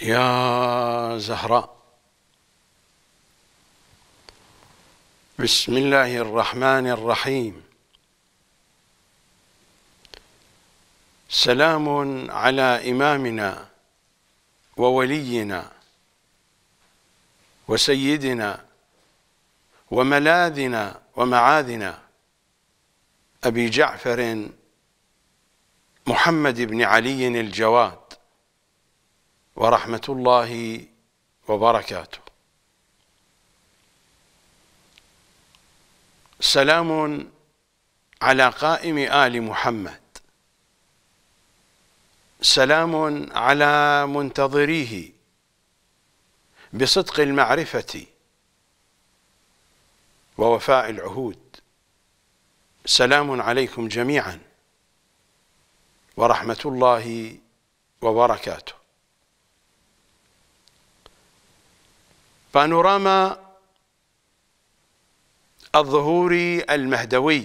يا زهراء بسم الله الرحمن الرحيم سلام على إمامنا وولينا وسيدنا وملاذنا ومعاذنا أبي جعفر محمد بن علي الجواد ورحمة الله وبركاته سلام على قائم آل محمد سلام على منتظريه بصدق المعرفة ووفاء العهود سلام عليكم جميعا ورحمة الله وبركاته بانوراما الظهوري المهدوي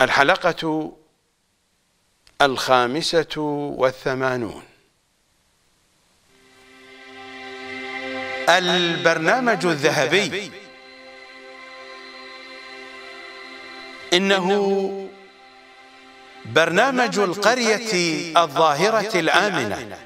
الحلقة الخامسة والثمانون البرنامج الذهبي إنه برنامج القرية الظاهرة الآمنة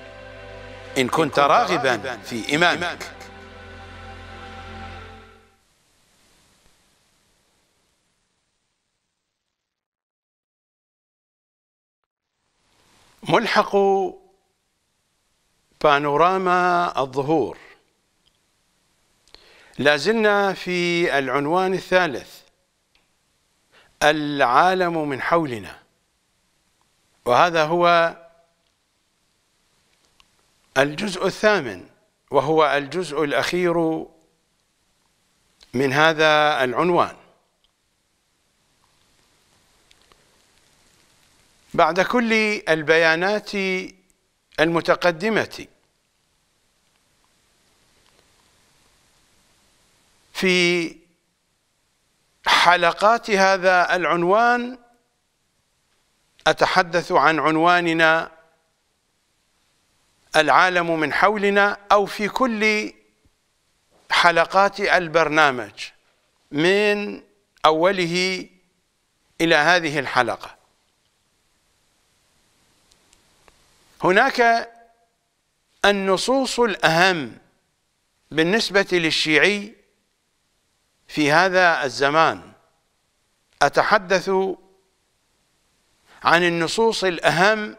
إن كنت راغبا في إمامك ملحق بانوراما الظهور لازلنا في العنوان الثالث العالم من حولنا وهذا هو الجزء الثامن وهو الجزء الأخير من هذا العنوان بعد كل البيانات المتقدمة في حلقات هذا العنوان أتحدث عن عنواننا العالم من حولنا أو في كل حلقات البرنامج من أوله إلى هذه الحلقة هناك النصوص الأهم بالنسبة للشيعي في هذا الزمان أتحدث عن النصوص الأهم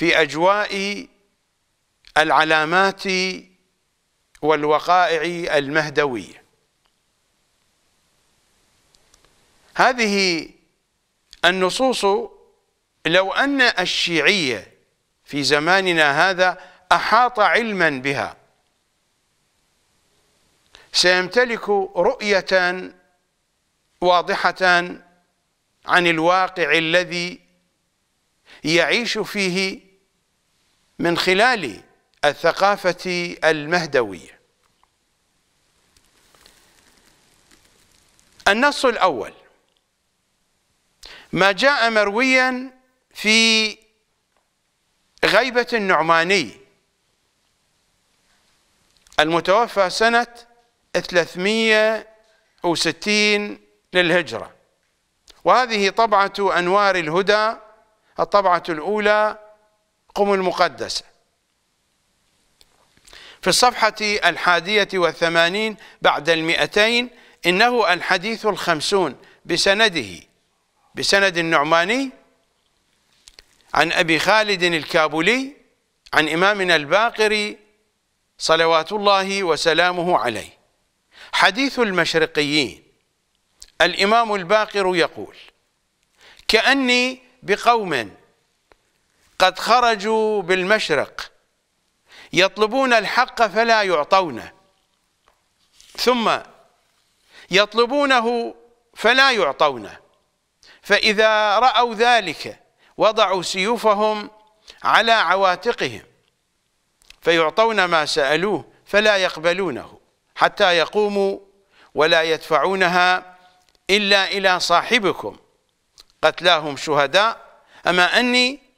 في أجواء العلامات والوقائع المهدوية هذه النصوص لو أن الشيعية في زماننا هذا أحاط علما بها سيمتلك رؤية واضحة عن الواقع الذي يعيش فيه من خلال الثقافة المهدوية النص الأول ما جاء مرويا في غيبة النعماني المتوفى سنة 360 للهجرة وهذه طبعة أنوار الهدى الطبعة الأولى قم المقدسة في الصفحة الحادية والثمانين بعد المئتين إنه الحديث الخمسون بسنده بسند النعماني عن أبي خالد الكابولي عن إمامنا الباقري صلوات الله وسلامه عليه حديث المشرقيين الإمام الباقر يقول كأني بقوم قد خرجوا بالمشرق يطلبون الحق فلا يعطونه ثم يطلبونه فلا يعطونه فإذا رأوا ذلك وضعوا سيوفهم على عواتقهم فيعطون ما سألوه فلا يقبلونه حتى يقوموا ولا يدفعونها إلا إلى صاحبكم قتلاهم شهداء أما أني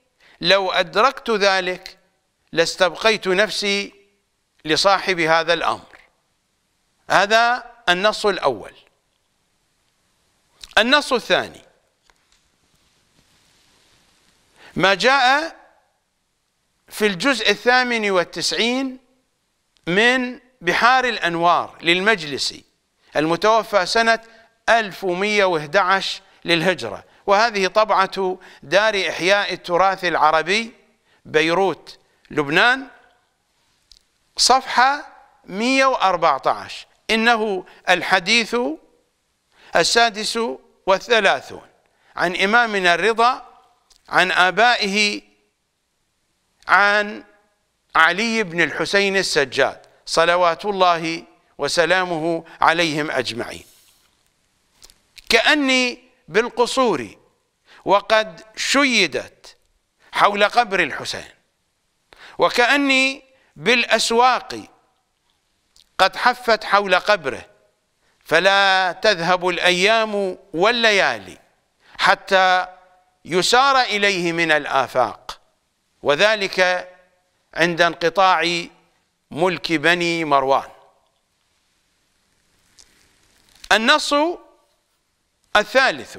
لو أدركت ذلك لاستبقيت نفسي لصاحب هذا الأمر هذا النص الأول النص الثاني ما جاء في الجزء الثامن والتسعين من بحار الأنوار للمجلسي المتوفى سنة 1111 للهجرة وهذه طبعة دار إحياء التراث العربي بيروت لبنان صفحة 114 إنه الحديث السادس والثلاثون عن إمامنا الرضا عن آبائه عن علي بن الحسين السجاد صلوات الله وسلامه عليهم أجمعين كأني بالقصور وقد شيدت حول قبر الحسين وكأني بالأسواق قد حفت حول قبره فلا تذهب الأيام والليالي حتى يسار إليه من الآفاق وذلك عند انقطاع ملك بني مروان النص الثالث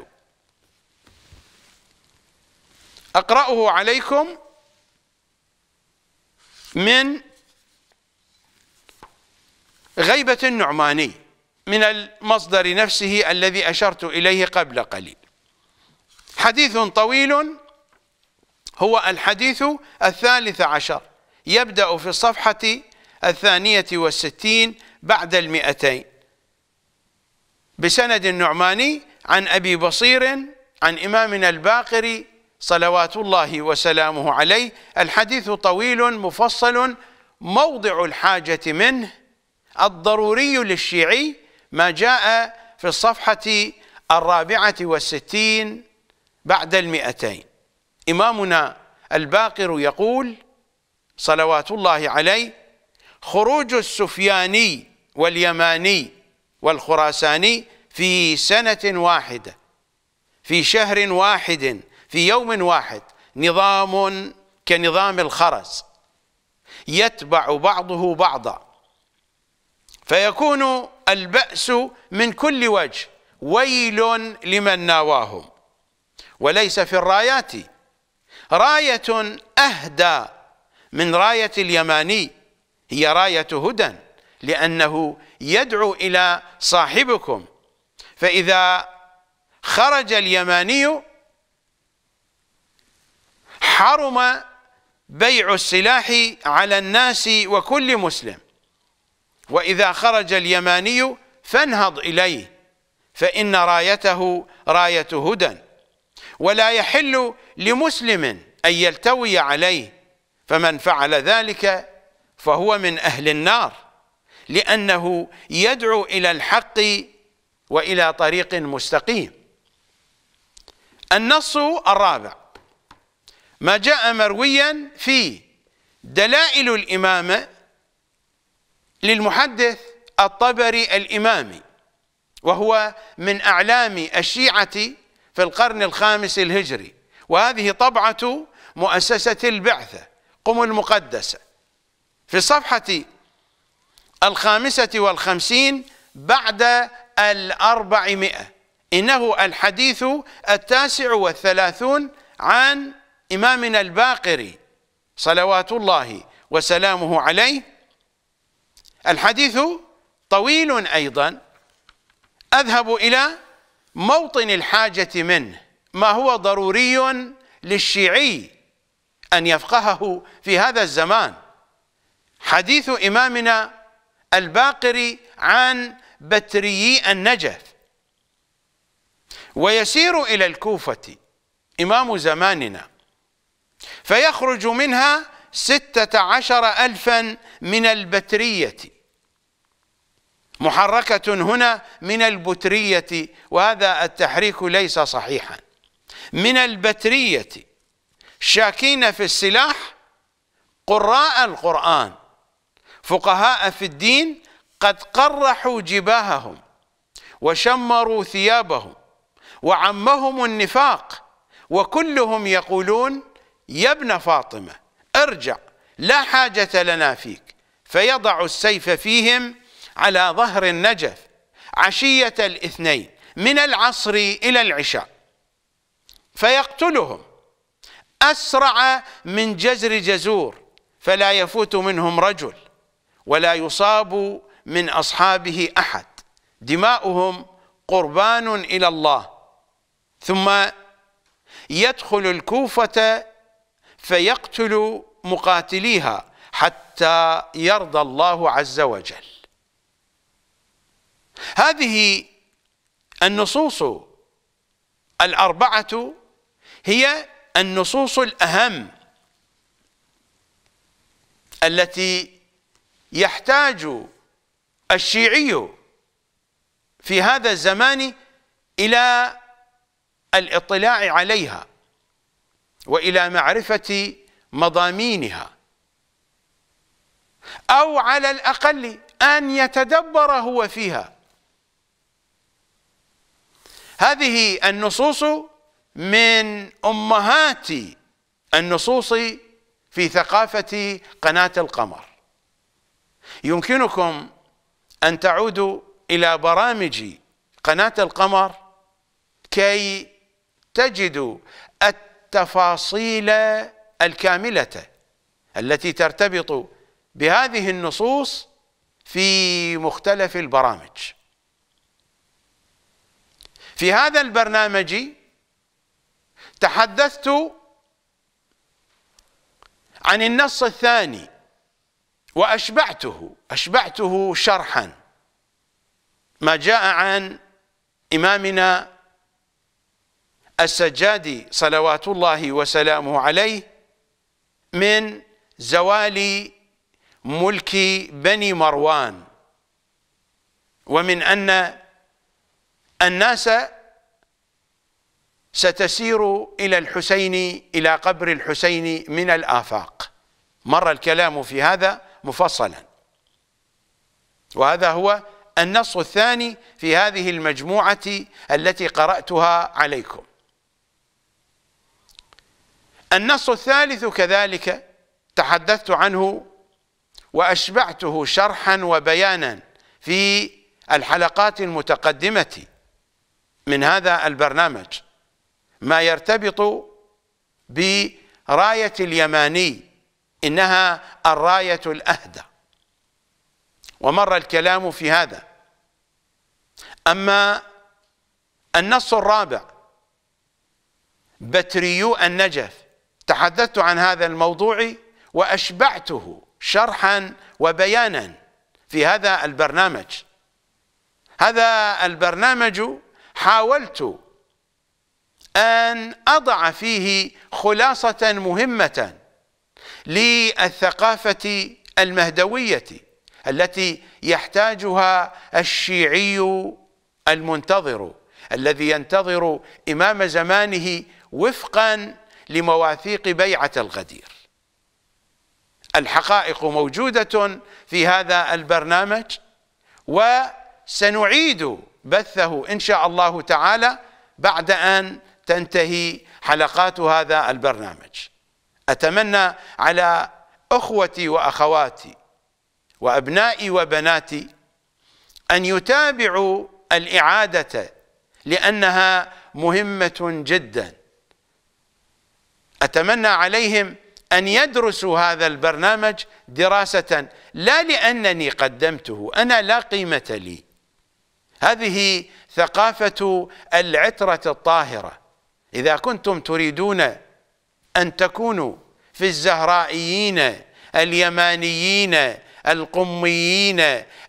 أقرأه عليكم من غيبة النعماني من المصدر نفسه الذي أشرت إليه قبل قليل حديث طويل هو الحديث الثالث عشر يبدأ في الصفحة الثانية والستين بعد المئتين بسند النعماني عن أبي بصير عن إمامنا الباقري صلوات الله وسلامه عليه الحديث طويل مفصل موضع الحاجة منه الضروري للشيعي ما جاء في الصفحة الرابعة والستين بعد المئتين إمامنا الباقر يقول صلوات الله عليه خروج السفياني واليماني والخراساني في سنة واحدة في شهر واحد في يوم واحد نظام كنظام الخرز يتبع بعضه بعضا فيكون البأس من كل وجه ويل لمن ناواهم وليس في الرايات راية أهدى من راية اليماني هي راية هدى لأنه يدعو إلى صاحبكم فإذا خرج اليماني حرم بيع السلاح على الناس وكل مسلم وإذا خرج اليماني فانهض إليه فإن رايته راية هدى ولا يحل لمسلم أن يلتوي عليه فمن فعل ذلك فهو من أهل النار لأنه يدعو إلى الحق وإلى طريق مستقيم النص الرابع ما جاء مرويا في دلائل الإمامة للمحدث الطبري الإمامي وهو من أعلام الشيعة في القرن الخامس الهجري وهذه طبعة مؤسسة البعثة قم المقدسة في صفحة الخامسة والخمسين بعد الأربعمائة إنه الحديث التاسع والثلاثون عن إمامنا الباقري صلوات الله وسلامه عليه الحديث طويل أيضا أذهب إلى موطن الحاجة منه ما هو ضروري للشيعي أن يفقهه في هذا الزمان حديث إمامنا الباقري عن بتريي النجف ويسير إلى الكوفة إمام زماننا فيخرج منها ستة عشر ألفا من البترية محركة هنا من البترية وهذا التحريك ليس صحيحا من البترية شاكين في السلاح قراء القرآن فقهاء في الدين قد قرحوا جباههم وشمروا ثيابهم وعمهم النفاق وكلهم يقولون يا ابن فاطمة ارجع لا حاجة لنا فيك فيضع السيف فيهم على ظهر النجف عشية الاثنين من العصر إلى العشاء فيقتلهم أسرع من جزر جزور فلا يفوت منهم رجل ولا يصاب من أصحابه أحد دماؤهم قربان إلى الله ثم يدخل الكوفة فيقتل مقاتليها حتى يرضى الله عز وجل هذه النصوص الأربعة هي النصوص الأهم التي يحتاج الشيعي في هذا الزمان إلى الاطلاع عليها والى معرفه مضامينها او على الاقل ان يتدبر هو فيها هذه النصوص من امهات النصوص في ثقافه قناه القمر يمكنكم ان تعودوا الى برامج قناه القمر كي تجدوا التفاصيل الكاملة التي ترتبط بهذه النصوص في مختلف البرامج في هذا البرنامج تحدثت عن النص الثاني وأشبعته أشبعته شرحا ما جاء عن إمامنا السجاد صلوات الله وسلامه عليه من زوال ملك بني مروان ومن أن الناس ستسير إلى الحسين إلى قبر الحسين من الآفاق مر الكلام في هذا مفصلا وهذا هو النص الثاني في هذه المجموعة التي قرأتها عليكم النص الثالث كذلك تحدثت عنه وأشبعته شرحا وبيانا في الحلقات المتقدمة من هذا البرنامج ما يرتبط براية اليماني إنها الراية الأهدى ومر الكلام في هذا أما النص الرابع بتريو النجف تحدثت عن هذا الموضوع وأشبعته شرحا وبيانا في هذا البرنامج هذا البرنامج حاولت أن أضع فيه خلاصة مهمة للثقافة المهدوية التي يحتاجها الشيعي المنتظر الذي ينتظر إمام زمانه وفقا لمواثيق بيعة الغدير الحقائق موجودة في هذا البرنامج وسنعيد بثه إن شاء الله تعالى بعد أن تنتهي حلقات هذا البرنامج أتمنى على أخوتي وأخواتي وأبنائي وبناتي أن يتابعوا الإعادة لأنها مهمة جداً أتمنى عليهم أن يدرسوا هذا البرنامج دراسة لا لأنني قدمته أنا لا قيمة لي هذه ثقافة العترة الطاهرة إذا كنتم تريدون أن تكونوا في الزهرائيين اليمانيين القميين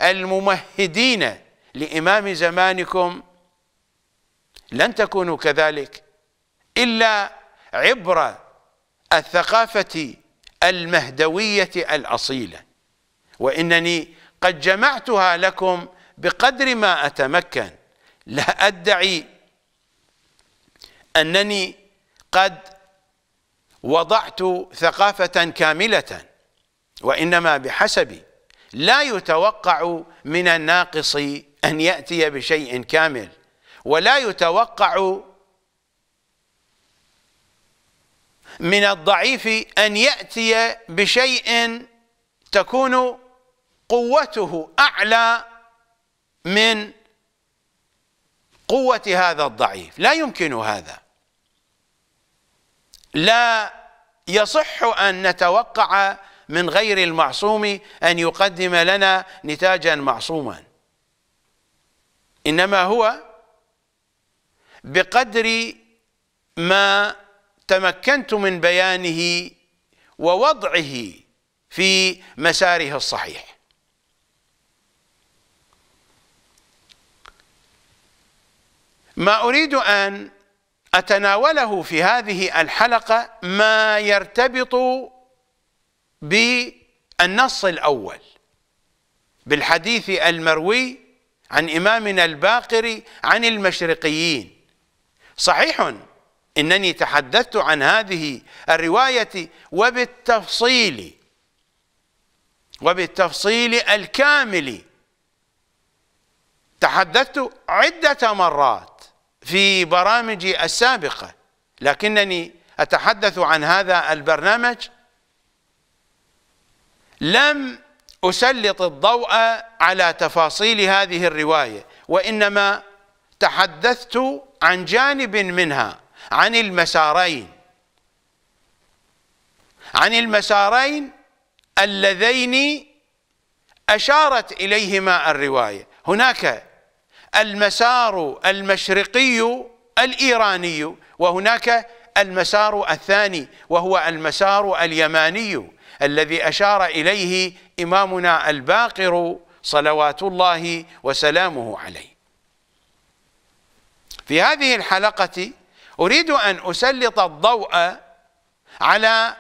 الممهدين لإمام زمانكم لن تكونوا كذلك إلا عبره الثقافة المهدوية الأصيلة وإنني قد جمعتها لكم بقدر ما أتمكن لا أدعي أنني قد وضعت ثقافة كاملة وإنما بحسبي لا يتوقع من الناقص أن يأتي بشيء كامل ولا يتوقع من الضعيف أن يأتي بشيء تكون قوته أعلى من قوة هذا الضعيف لا يمكن هذا لا يصح أن نتوقع من غير المعصوم أن يقدم لنا نتاجا معصوما إنما هو بقدر ما تمكنت من بيانه ووضعه في مساره الصحيح ما أريد أن أتناوله في هذه الحلقة ما يرتبط بالنص الأول بالحديث المروي عن إمامنا الباقر عن المشرقيين صحيح إنني تحدثت عن هذه الرواية وبالتفصيل وبالتفصيل الكامل تحدثت عدة مرات في برامجي السابقة لكنني أتحدث عن هذا البرنامج لم أسلط الضوء على تفاصيل هذه الرواية وإنما تحدثت عن جانب منها عن المسارين عن المسارين اللذين أشارت إليهما الرواية هناك المسار المشرقي الإيراني وهناك المسار الثاني وهو المسار اليماني الذي أشار إليه إمامنا الباقر صلوات الله وسلامه عليه في هذه الحلقة أريد أن أسلط الضوء على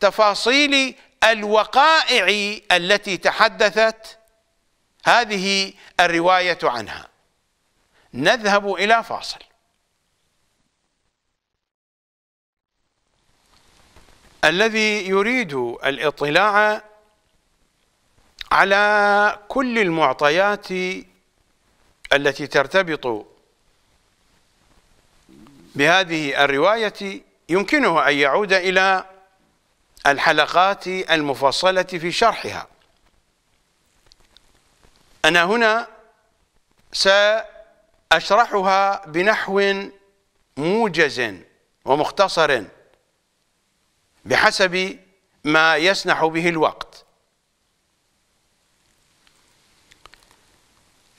تفاصيل الوقائع التي تحدثت هذه الرواية عنها نذهب إلى فاصل الذي يريد الاطلاع على كل المعطيات التي ترتبط بهذه الرواية يمكنه أن يعود إلى الحلقات المفصلة في شرحها أنا هنا سأشرحها بنحو موجز ومختصر بحسب ما يسنح به الوقت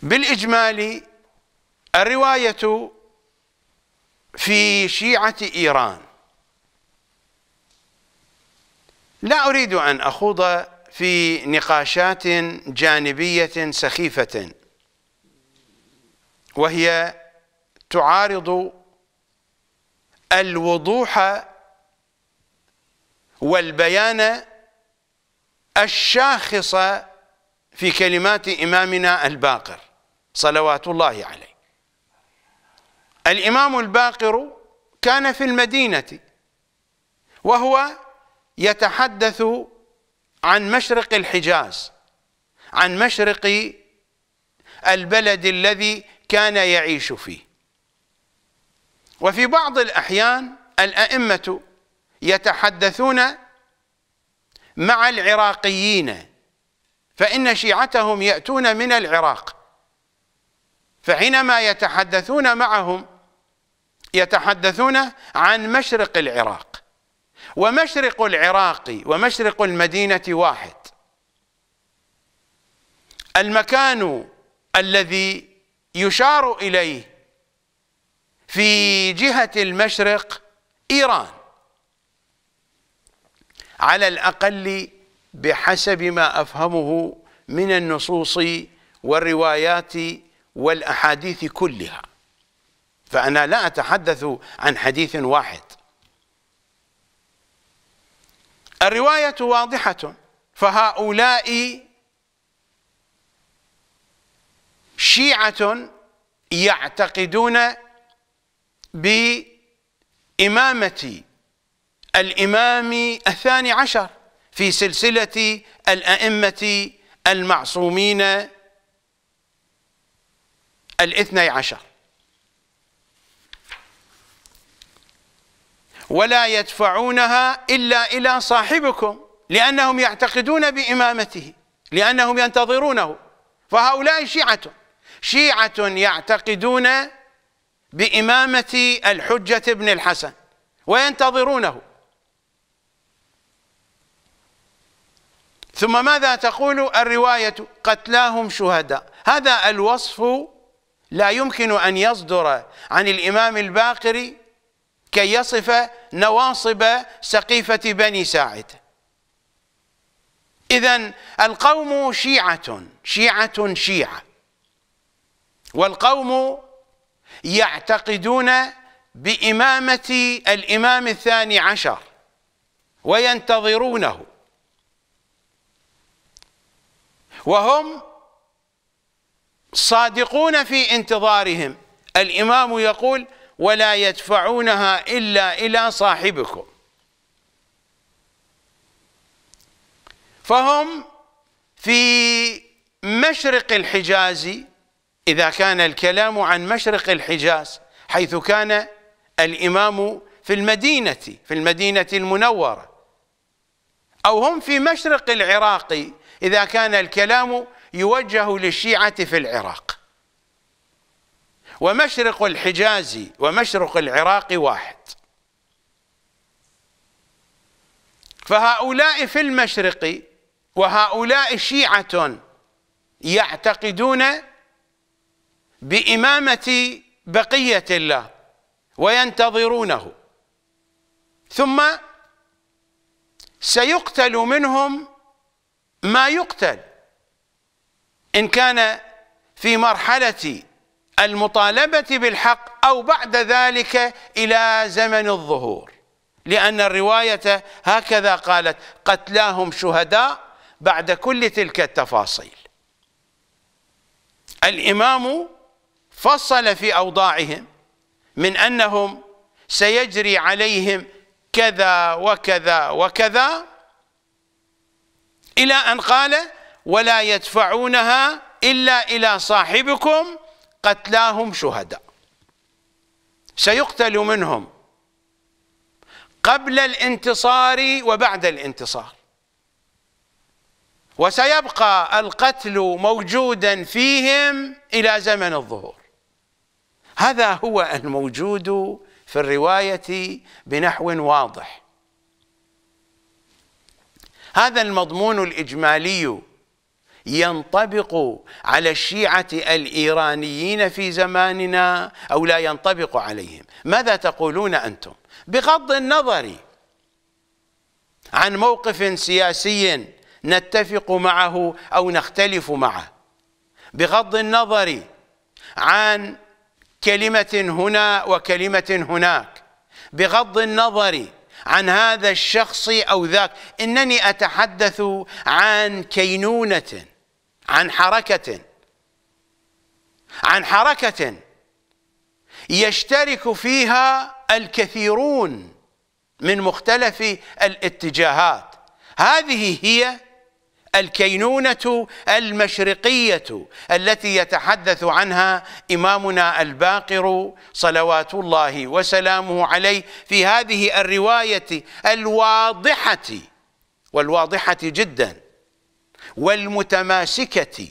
بالإجمال الرواية في شيعة إيران لا أريد أن أخوض في نقاشات جانبية سخيفة وهي تعارض الوضوح والبيان الشاخص في كلمات إمامنا الباقر صلوات الله عليه الإمام الباقر كان في المدينة وهو يتحدث عن مشرق الحجاز عن مشرق البلد الذي كان يعيش فيه وفي بعض الأحيان الأئمة يتحدثون مع العراقيين فإن شيعتهم يأتون من العراق فحينما يتحدثون معهم يتحدثون عن مشرق العراق ومشرق العراق ومشرق المدينة واحد المكان الذي يشار إليه في جهة المشرق إيران على الأقل بحسب ما أفهمه من النصوص والروايات والأحاديث كلها فأنا لا أتحدث عن حديث واحد الرواية واضحة فهؤلاء شيعة يعتقدون بإمامة الإمام الثاني عشر في سلسلة الأئمة المعصومين الاثني عشر ولا يدفعونها إلا إلى صاحبكم لأنهم يعتقدون بإمامته لأنهم ينتظرونه فهؤلاء شيعة شيعة يعتقدون بإمامة الحجة بن الحسن وينتظرونه ثم ماذا تقول الرواية قتلاهم شهداء هذا الوصف لا يمكن أن يصدر عن الإمام الباقري كي يصف نواصب سقيفة بني ساعد إذا القوم شيعة شيعة شيعة والقوم يعتقدون بإمامة الإمام الثاني عشر وينتظرونه وهم صادقون في انتظارهم الإمام يقول ولا يدفعونها إلا إلى صاحبكم فهم في مشرق الحجاز إذا كان الكلام عن مشرق الحجاز حيث كان الإمام في المدينة في المدينة المنورة أو هم في مشرق العراق إذا كان الكلام يوجه للشيعة في العراق ومشرق الحجاز ومشرق العراق واحد فهؤلاء في المشرق وهؤلاء شيعة يعتقدون بإمامة بقية الله وينتظرونه ثم سيقتل منهم ما يقتل إن كان في مرحلة المطالبة بالحق أو بعد ذلك إلى زمن الظهور لأن الرواية هكذا قالت قتلاهم شهداء بعد كل تلك التفاصيل الإمام فصل في أوضاعهم من أنهم سيجري عليهم كذا وكذا وكذا إلى أن قال ولا يدفعونها إلا إلى صاحبكم قتلاهم شهداء سيقتل منهم قبل الانتصار وبعد الانتصار وسيبقى القتل موجودا فيهم إلى زمن الظهور هذا هو الموجود في الرواية بنحو واضح هذا المضمون الإجمالي ينطبق على الشيعة الإيرانيين في زماننا أو لا ينطبق عليهم ماذا تقولون أنتم بغض النظر عن موقف سياسي نتفق معه أو نختلف معه بغض النظر عن كلمة هنا وكلمة هناك بغض النظر عن هذا الشخص أو ذاك إنني أتحدث عن كينونة عن حركة عن حركة يشترك فيها الكثيرون من مختلف الاتجاهات هذه هي الكينونة المشرقية التي يتحدث عنها إمامنا الباقر صلوات الله وسلامه عليه في هذه الرواية الواضحة والواضحة جداً والمتماسكة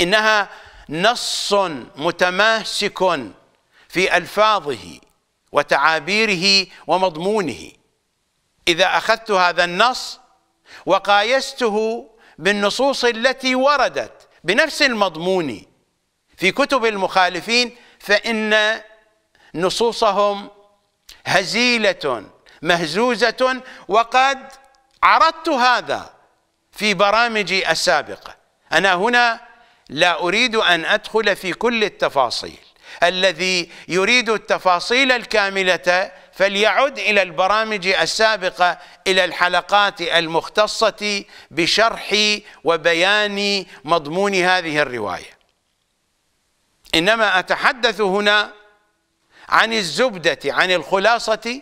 إنها نص متماسك في ألفاظه وتعابيره ومضمونه إذا أخذت هذا النص وقايسته بالنصوص التي وردت بنفس المضمون في كتب المخالفين فإن نصوصهم هزيلة مهزوزة وقد عرضت هذا في برامجي السابقة أنا هنا لا أريد أن أدخل في كل التفاصيل الذي يريد التفاصيل الكاملة فليعد إلى البرامج السابقة إلى الحلقات المختصة بشرح وبيان مضمون هذه الرواية إنما أتحدث هنا عن الزبدة عن الخلاصة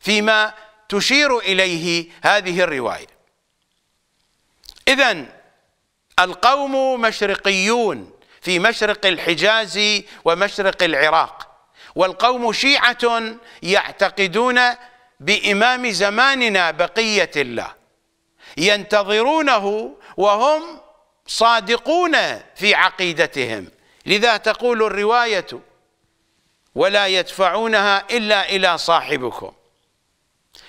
فيما تشير إليه هذه الرواية إذا القوم مشرقيون في مشرق الحجاز ومشرق العراق والقوم شيعة يعتقدون بإمام زماننا بقية الله ينتظرونه وهم صادقون في عقيدتهم لذا تقول الرواية ولا يدفعونها إلا إلى صاحبكم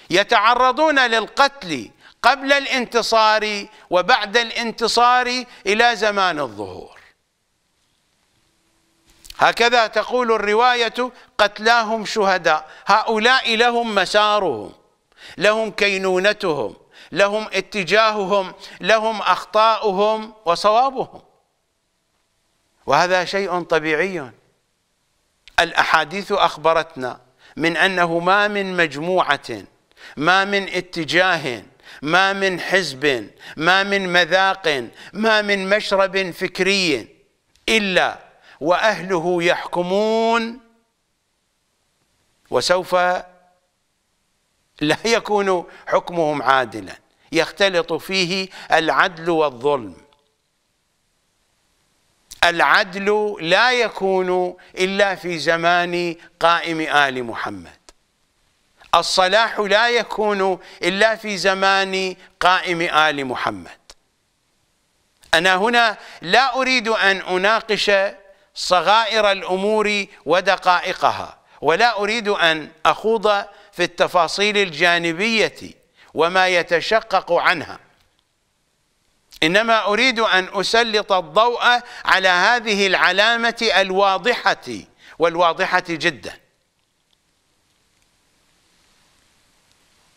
يتعرضون للقتل قبل الانتصار وبعد الانتصار إلى زمان الظهور هكذا تقول الرواية قتلاهم شهداء هؤلاء لهم مسارهم لهم كينونتهم لهم اتجاههم لهم أخطاؤهم وصوابهم وهذا شيء طبيعي الأحاديث أخبرتنا من أنه ما من مجموعة ما من اتجاه ما من حزب ما من مذاق ما من مشرب فكري إلا وأهله يحكمون وسوف لا يكون حكمهم عادلا يختلط فيه العدل والظلم العدل لا يكون إلا في زمان قائم آل محمد الصلاح لا يكون إلا في زمان قائم آل محمد أنا هنا لا أريد أن أناقش صغائر الأمور ودقائقها ولا أريد أن أخوض في التفاصيل الجانبية وما يتشقق عنها إنما أريد أن أسلط الضوء على هذه العلامة الواضحة والواضحة جدا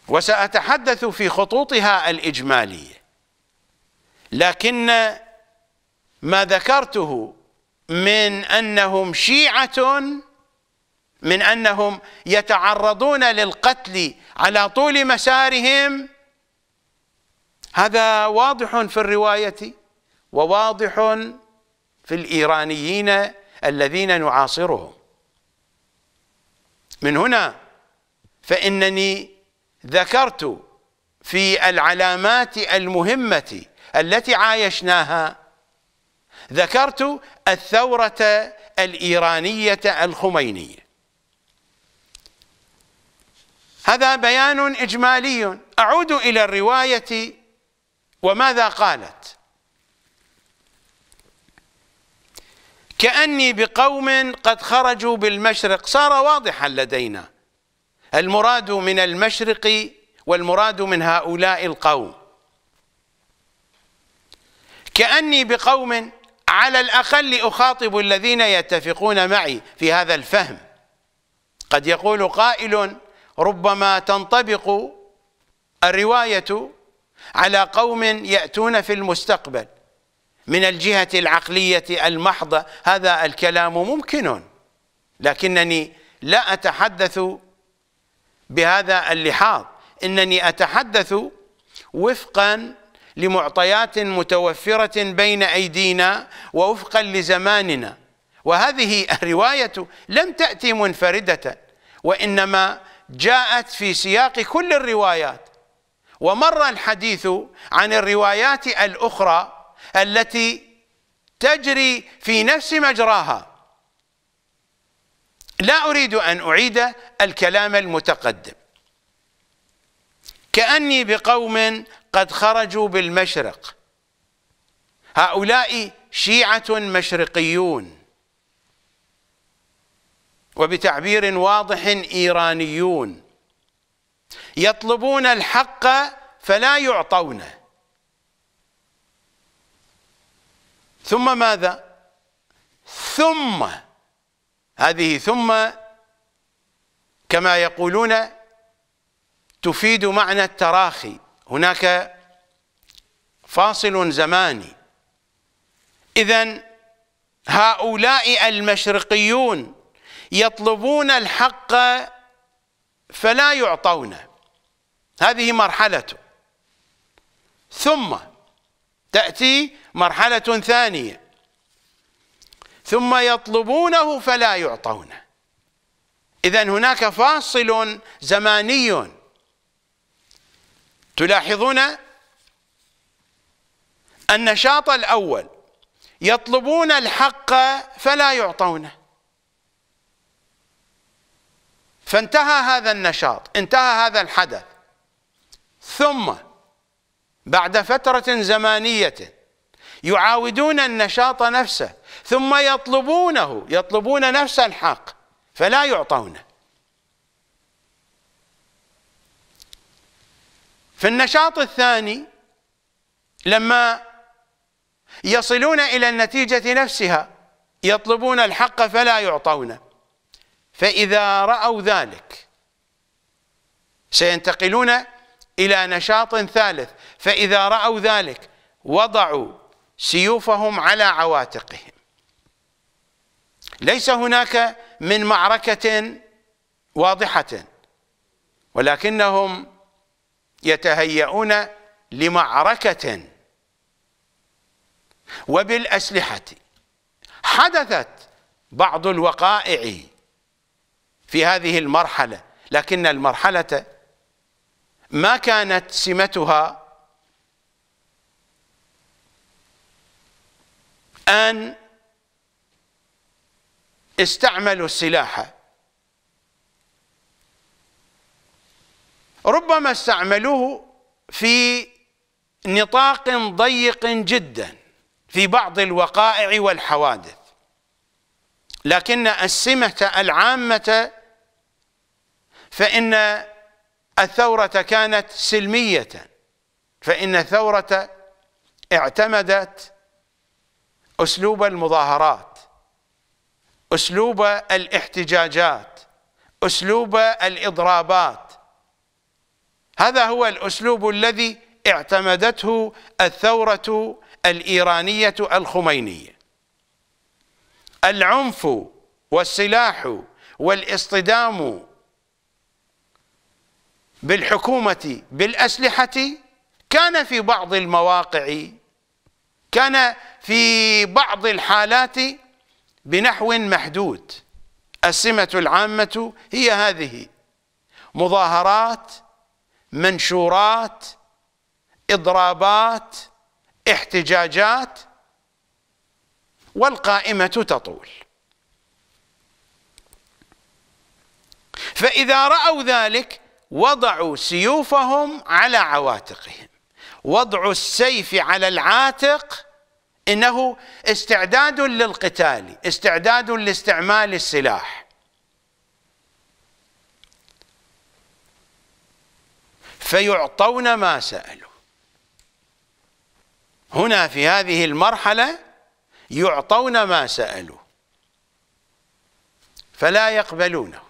وسأتحدث في خطوطها الإجمالية لكن ما ذكرته من أنهم شيعة من أنهم يتعرضون للقتل على طول مسارهم هذا واضح في الرواية وواضح في الإيرانيين الذين نعاصرهم من هنا فإنني ذكرت في العلامات المهمة التي عايشناها ذكرت الثورة الإيرانية الخمينية هذا بيان إجمالي أعود إلى الرواية وماذا قالت كأني بقوم قد خرجوا بالمشرق صار واضحا لدينا المراد من المشرق والمراد من هؤلاء القوم كأني بقوم على الأقل أخاطب الذين يتفقون معي في هذا الفهم قد يقول قائل ربما تنطبق الرواية على قوم يأتون في المستقبل من الجهة العقلية المحضة هذا الكلام ممكن لكنني لا أتحدث بهذا اللحاظ انني اتحدث وفقا لمعطيات متوفره بين ايدينا ووفقا لزماننا وهذه الروايه لم تاتي منفرده وانما جاءت في سياق كل الروايات ومر الحديث عن الروايات الاخرى التي تجري في نفس مجراها لا أريد أن أعيد الكلام المتقدم كأني بقوم قد خرجوا بالمشرق هؤلاء شيعة مشرقيون وبتعبير واضح إيرانيون يطلبون الحق فلا يعطونه ثم ماذا ثم هذه ثم كما يقولون تفيد معنى التراخي هناك فاصل زماني إذا هؤلاء المشرقيون يطلبون الحق فلا يعطونه هذه مرحلته ثم تأتي مرحلة ثانية ثم يطلبونه فلا يعطونه إذا هناك فاصل زماني تلاحظون النشاط الأول يطلبون الحق فلا يعطونه فانتهى هذا النشاط انتهى هذا الحدث ثم بعد فترة زمانية يعاودون النشاط نفسه ثم يطلبونه يطلبون نفس الحق فلا يعطونه في النشاط الثاني لما يصلون إلى النتيجة نفسها يطلبون الحق فلا يعطونه فإذا رأوا ذلك سينتقلون إلى نشاط ثالث فإذا رأوا ذلك وضعوا سيوفهم على عواتقهم ليس هناك من معركة واضحة ولكنهم يتهيئون لمعركة وبالأسلحة حدثت بعض الوقائع في هذه المرحلة لكن المرحلة ما كانت سمتها أن استعملوا السلاح ربما استعملوه في نطاق ضيق جدا في بعض الوقائع والحوادث لكن السمة العامة فإن الثورة كانت سلمية فإن الثورة اعتمدت أسلوب المظاهرات اسلوب الاحتجاجات اسلوب الاضرابات هذا هو الاسلوب الذي اعتمدته الثوره الايرانيه الخمينيه العنف والسلاح والاصطدام بالحكومه بالاسلحه كان في بعض المواقع كان في بعض الحالات بنحو محدود السمة العامة هي هذه مظاهرات منشورات إضرابات احتجاجات والقائمة تطول فإذا رأوا ذلك وضعوا سيوفهم على عواتقهم وضع السيف على العاتق إنه استعداد للقتال استعداد لاستعمال السلاح فيعطون ما سألوا هنا في هذه المرحلة يعطون ما سألوا فلا يقبلونه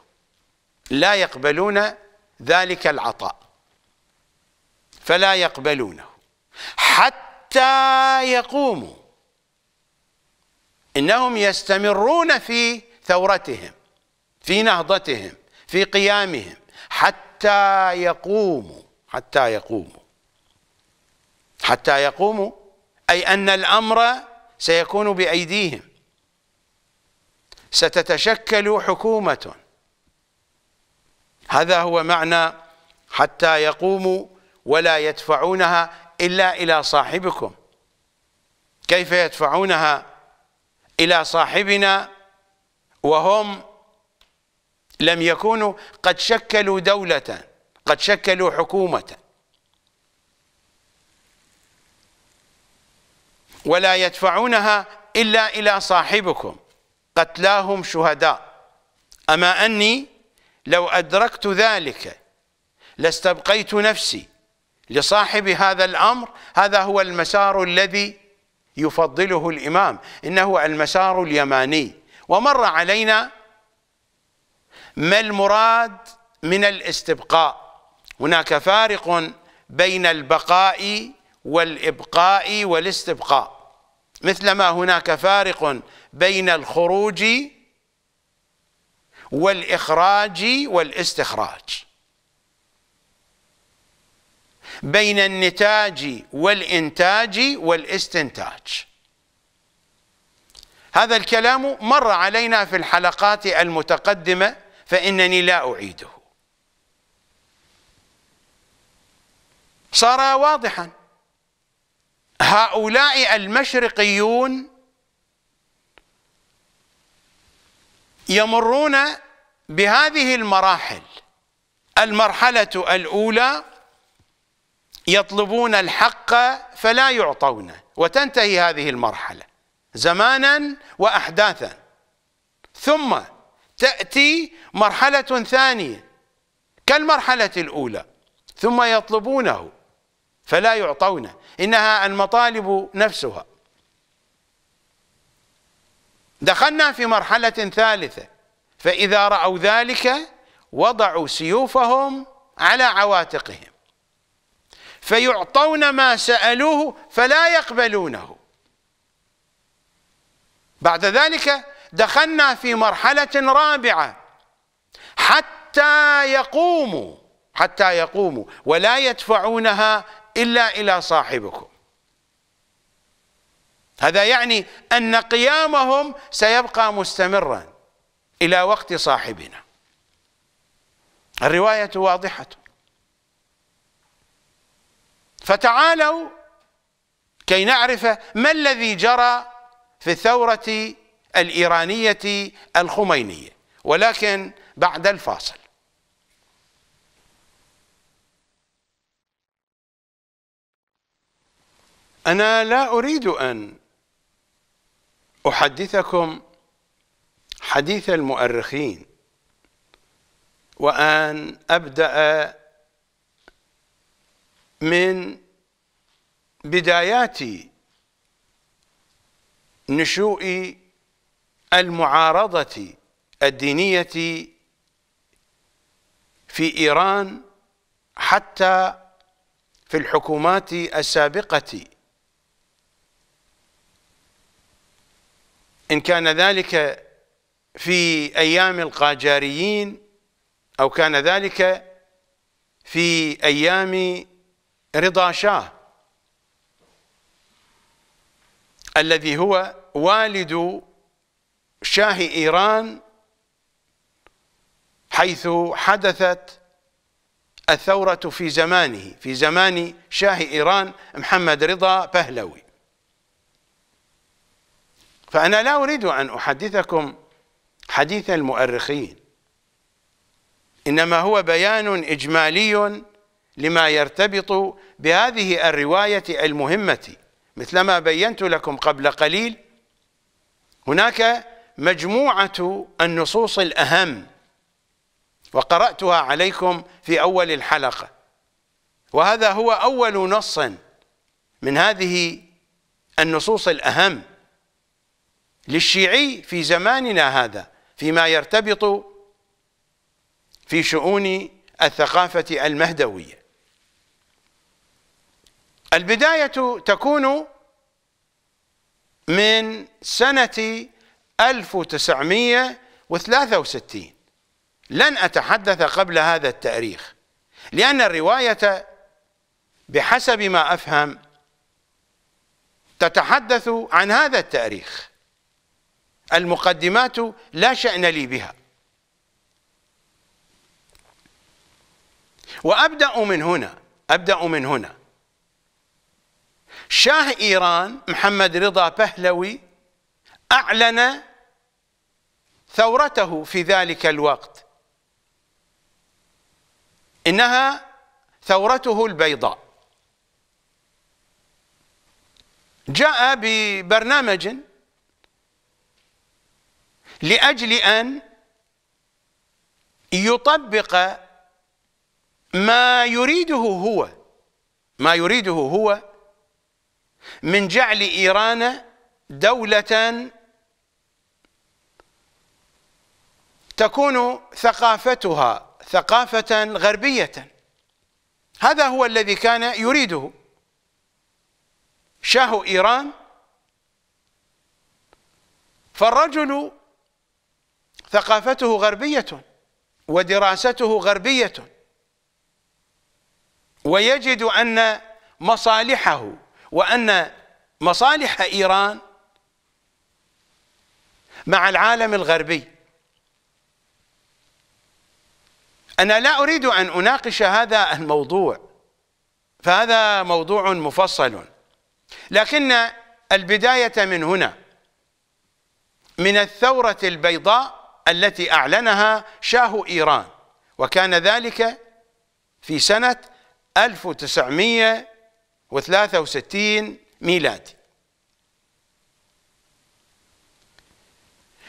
لا يقبلون ذلك العطاء فلا يقبلونه حتى يقوموا إنهم يستمرون في ثورتهم في نهضتهم في قيامهم حتى يقوموا حتى يقوموا حتى يقوموا أي أن الأمر سيكون بأيديهم ستتشكل حكومة هذا هو معنى حتى يقوموا ولا يدفعونها إلا إلى صاحبكم كيف يدفعونها إلى صاحبنا وهم لم يكونوا قد شكلوا دولة قد شكلوا حكومة ولا يدفعونها إلا إلى صاحبكم قتلاهم شهداء أما أني لو أدركت ذلك لاستبقيت نفسي لصاحب هذا الأمر هذا هو المسار الذي يفضله الإمام إنه المسار اليماني ومر علينا ما المراد من الاستبقاء هناك فارق بين البقاء والإبقاء والاستبقاء مثلما هناك فارق بين الخروج والإخراج والاستخراج بين النتاج والإنتاج والاستنتاج هذا الكلام مر علينا في الحلقات المتقدمة فإنني لا أعيده صار واضحا هؤلاء المشرقيون يمرون بهذه المراحل المرحلة الأولى يطلبون الحق فلا يعطونه وتنتهي هذه المرحلة زمانا وأحداثا ثم تأتي مرحلة ثانية كالمرحلة الأولى ثم يطلبونه فلا يعطونه إنها المطالب نفسها دخلنا في مرحلة ثالثة فإذا رأوا ذلك وضعوا سيوفهم على عواتقهم فيعطون ما سألوه فلا يقبلونه بعد ذلك دخلنا في مرحلة رابعة حتى يقوموا حتى يقوموا ولا يدفعونها إلا إلى صاحبكم هذا يعني أن قيامهم سيبقى مستمرا إلى وقت صاحبنا الرواية واضحة فتعالوا كي نعرف ما الذي جرى في الثورة الإيرانية الخمينية ولكن بعد الفاصل أنا لا أريد أن أحدثكم حديث المؤرخين وأن أبدأ من بدايات نشوء المعارضة الدينية في إيران حتى في الحكومات السابقة إن كان ذلك في أيام القاجاريين أو كان ذلك في أيام رضا شاه الذي هو والد شاه إيران حيث حدثت الثورة في زمانه في زمان شاه إيران محمد رضا بهلوي فأنا لا أريد أن أحدثكم حديث المؤرخين إنما هو بيان إجمالي لما يرتبط بهذه الرواية المهمة مثلما بينت لكم قبل قليل هناك مجموعة النصوص الأهم وقرأتها عليكم في أول الحلقة وهذا هو أول نص من هذه النصوص الأهم للشيعي في زماننا هذا فيما يرتبط في شؤون الثقافة المهدوية البداية تكون من سنة 1963 لن أتحدث قبل هذا التاريخ لأن الرواية بحسب ما أفهم تتحدث عن هذا التاريخ المقدمات لا شأن لي بها وأبدأ من هنا أبدأ من هنا شاه إيران محمد رضا بهلوي أعلن ثورته في ذلك الوقت إنها ثورته البيضاء جاء ببرنامج لأجل أن يطبق ما يريده هو ما يريده هو من جعل إيران دولة تكون ثقافتها ثقافة غربية هذا هو الذي كان يريده شاه إيران فالرجل ثقافته غربية ودراسته غربية ويجد أن مصالحه وأن مصالح إيران مع العالم الغربي أنا لا أريد أن أناقش هذا الموضوع فهذا موضوع مفصل لكن البداية من هنا من الثورة البيضاء التي أعلنها شاه إيران وكان ذلك في سنة 1900 وستين ميلادي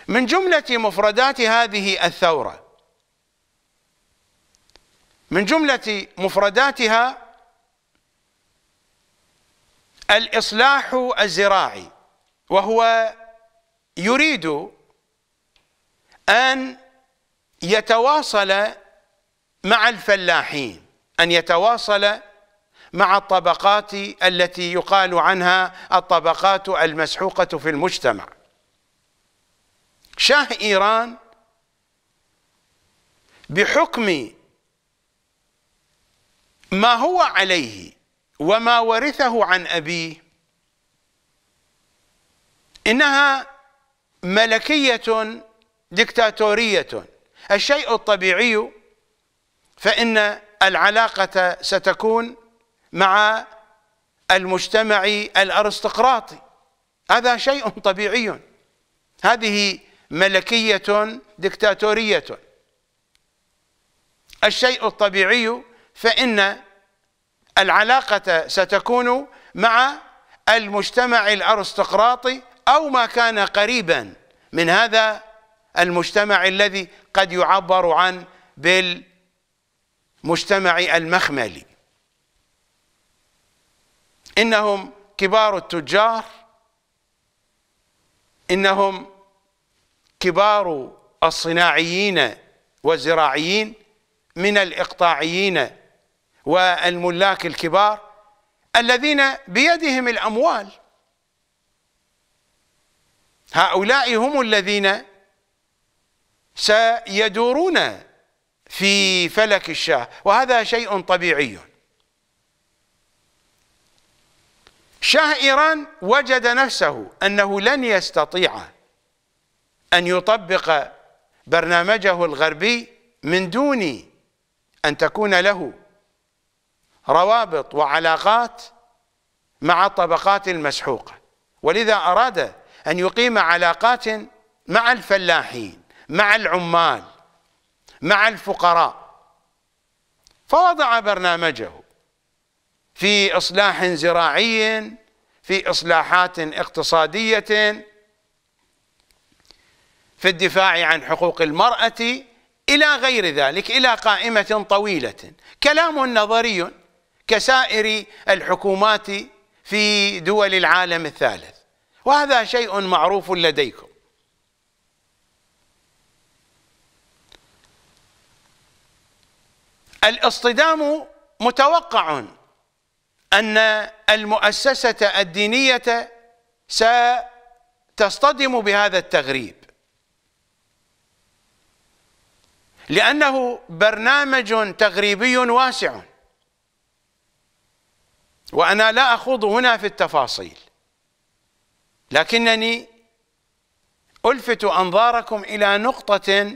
من جملة مفردات هذه الثورة من جملة مفرداتها الإصلاح الزراعي وهو يريد أن يتواصل مع الفلاحين أن يتواصل مع الطبقات التي يقال عنها الطبقات المسحوقة في المجتمع شاه إيران بحكم ما هو عليه وما ورثه عن أبيه إنها ملكية دكتاتورية الشيء الطبيعي فإن العلاقة ستكون مع المجتمع الارستقراطي هذا شيء طبيعي هذه ملكيه دكتاتوريه الشيء الطبيعي فان العلاقه ستكون مع المجتمع الارستقراطي او ما كان قريبا من هذا المجتمع الذي قد يعبر عن بالمجتمع المخملي إنهم كبار التجار إنهم كبار الصناعيين والزراعيين من الإقطاعيين والملاك الكبار الذين بيدهم الأموال هؤلاء هم الذين سيدورون في فلك الشاه وهذا شيء طبيعي شاه إيران وجد نفسه أنه لن يستطيع أن يطبق برنامجه الغربي من دون أن تكون له روابط وعلاقات مع الطبقات المسحوقة ولذا أراد أن يقيم علاقات مع الفلاحين مع العمال مع الفقراء فوضع برنامجه في إصلاح زراعي في إصلاحات اقتصادية في الدفاع عن حقوق المرأة إلى غير ذلك إلى قائمة طويلة كلام نظري كسائر الحكومات في دول العالم الثالث وهذا شيء معروف لديكم الاصطدام متوقع أن المؤسسة الدينية ستصطدم بهذا التغريب لأنه برنامج تغريبي واسع وأنا لا أخوض هنا في التفاصيل لكنني ألفت أنظاركم إلى نقطة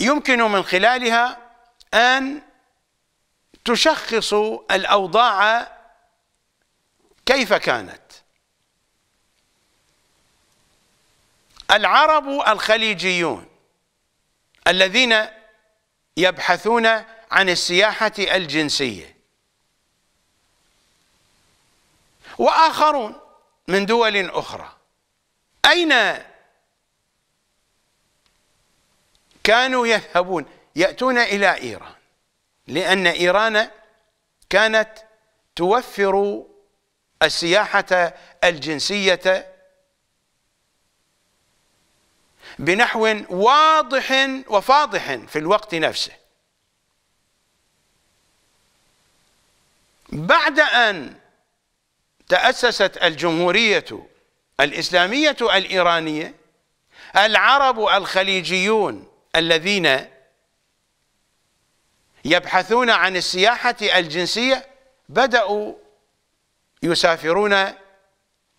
يمكن من خلالها أن تشخص الأوضاع كيف كانت العرب الخليجيون الذين يبحثون عن السياحة الجنسية وآخرون من دول أخرى أين كانوا يذهبون يأتون إلى إيران لأن إيران كانت توفر السياحة الجنسية بنحو واضح وفاضح في الوقت نفسه بعد أن تأسست الجمهورية الإسلامية الإيرانية العرب الخليجيون الذين يبحثون عن السياحة الجنسية بدأوا يسافرون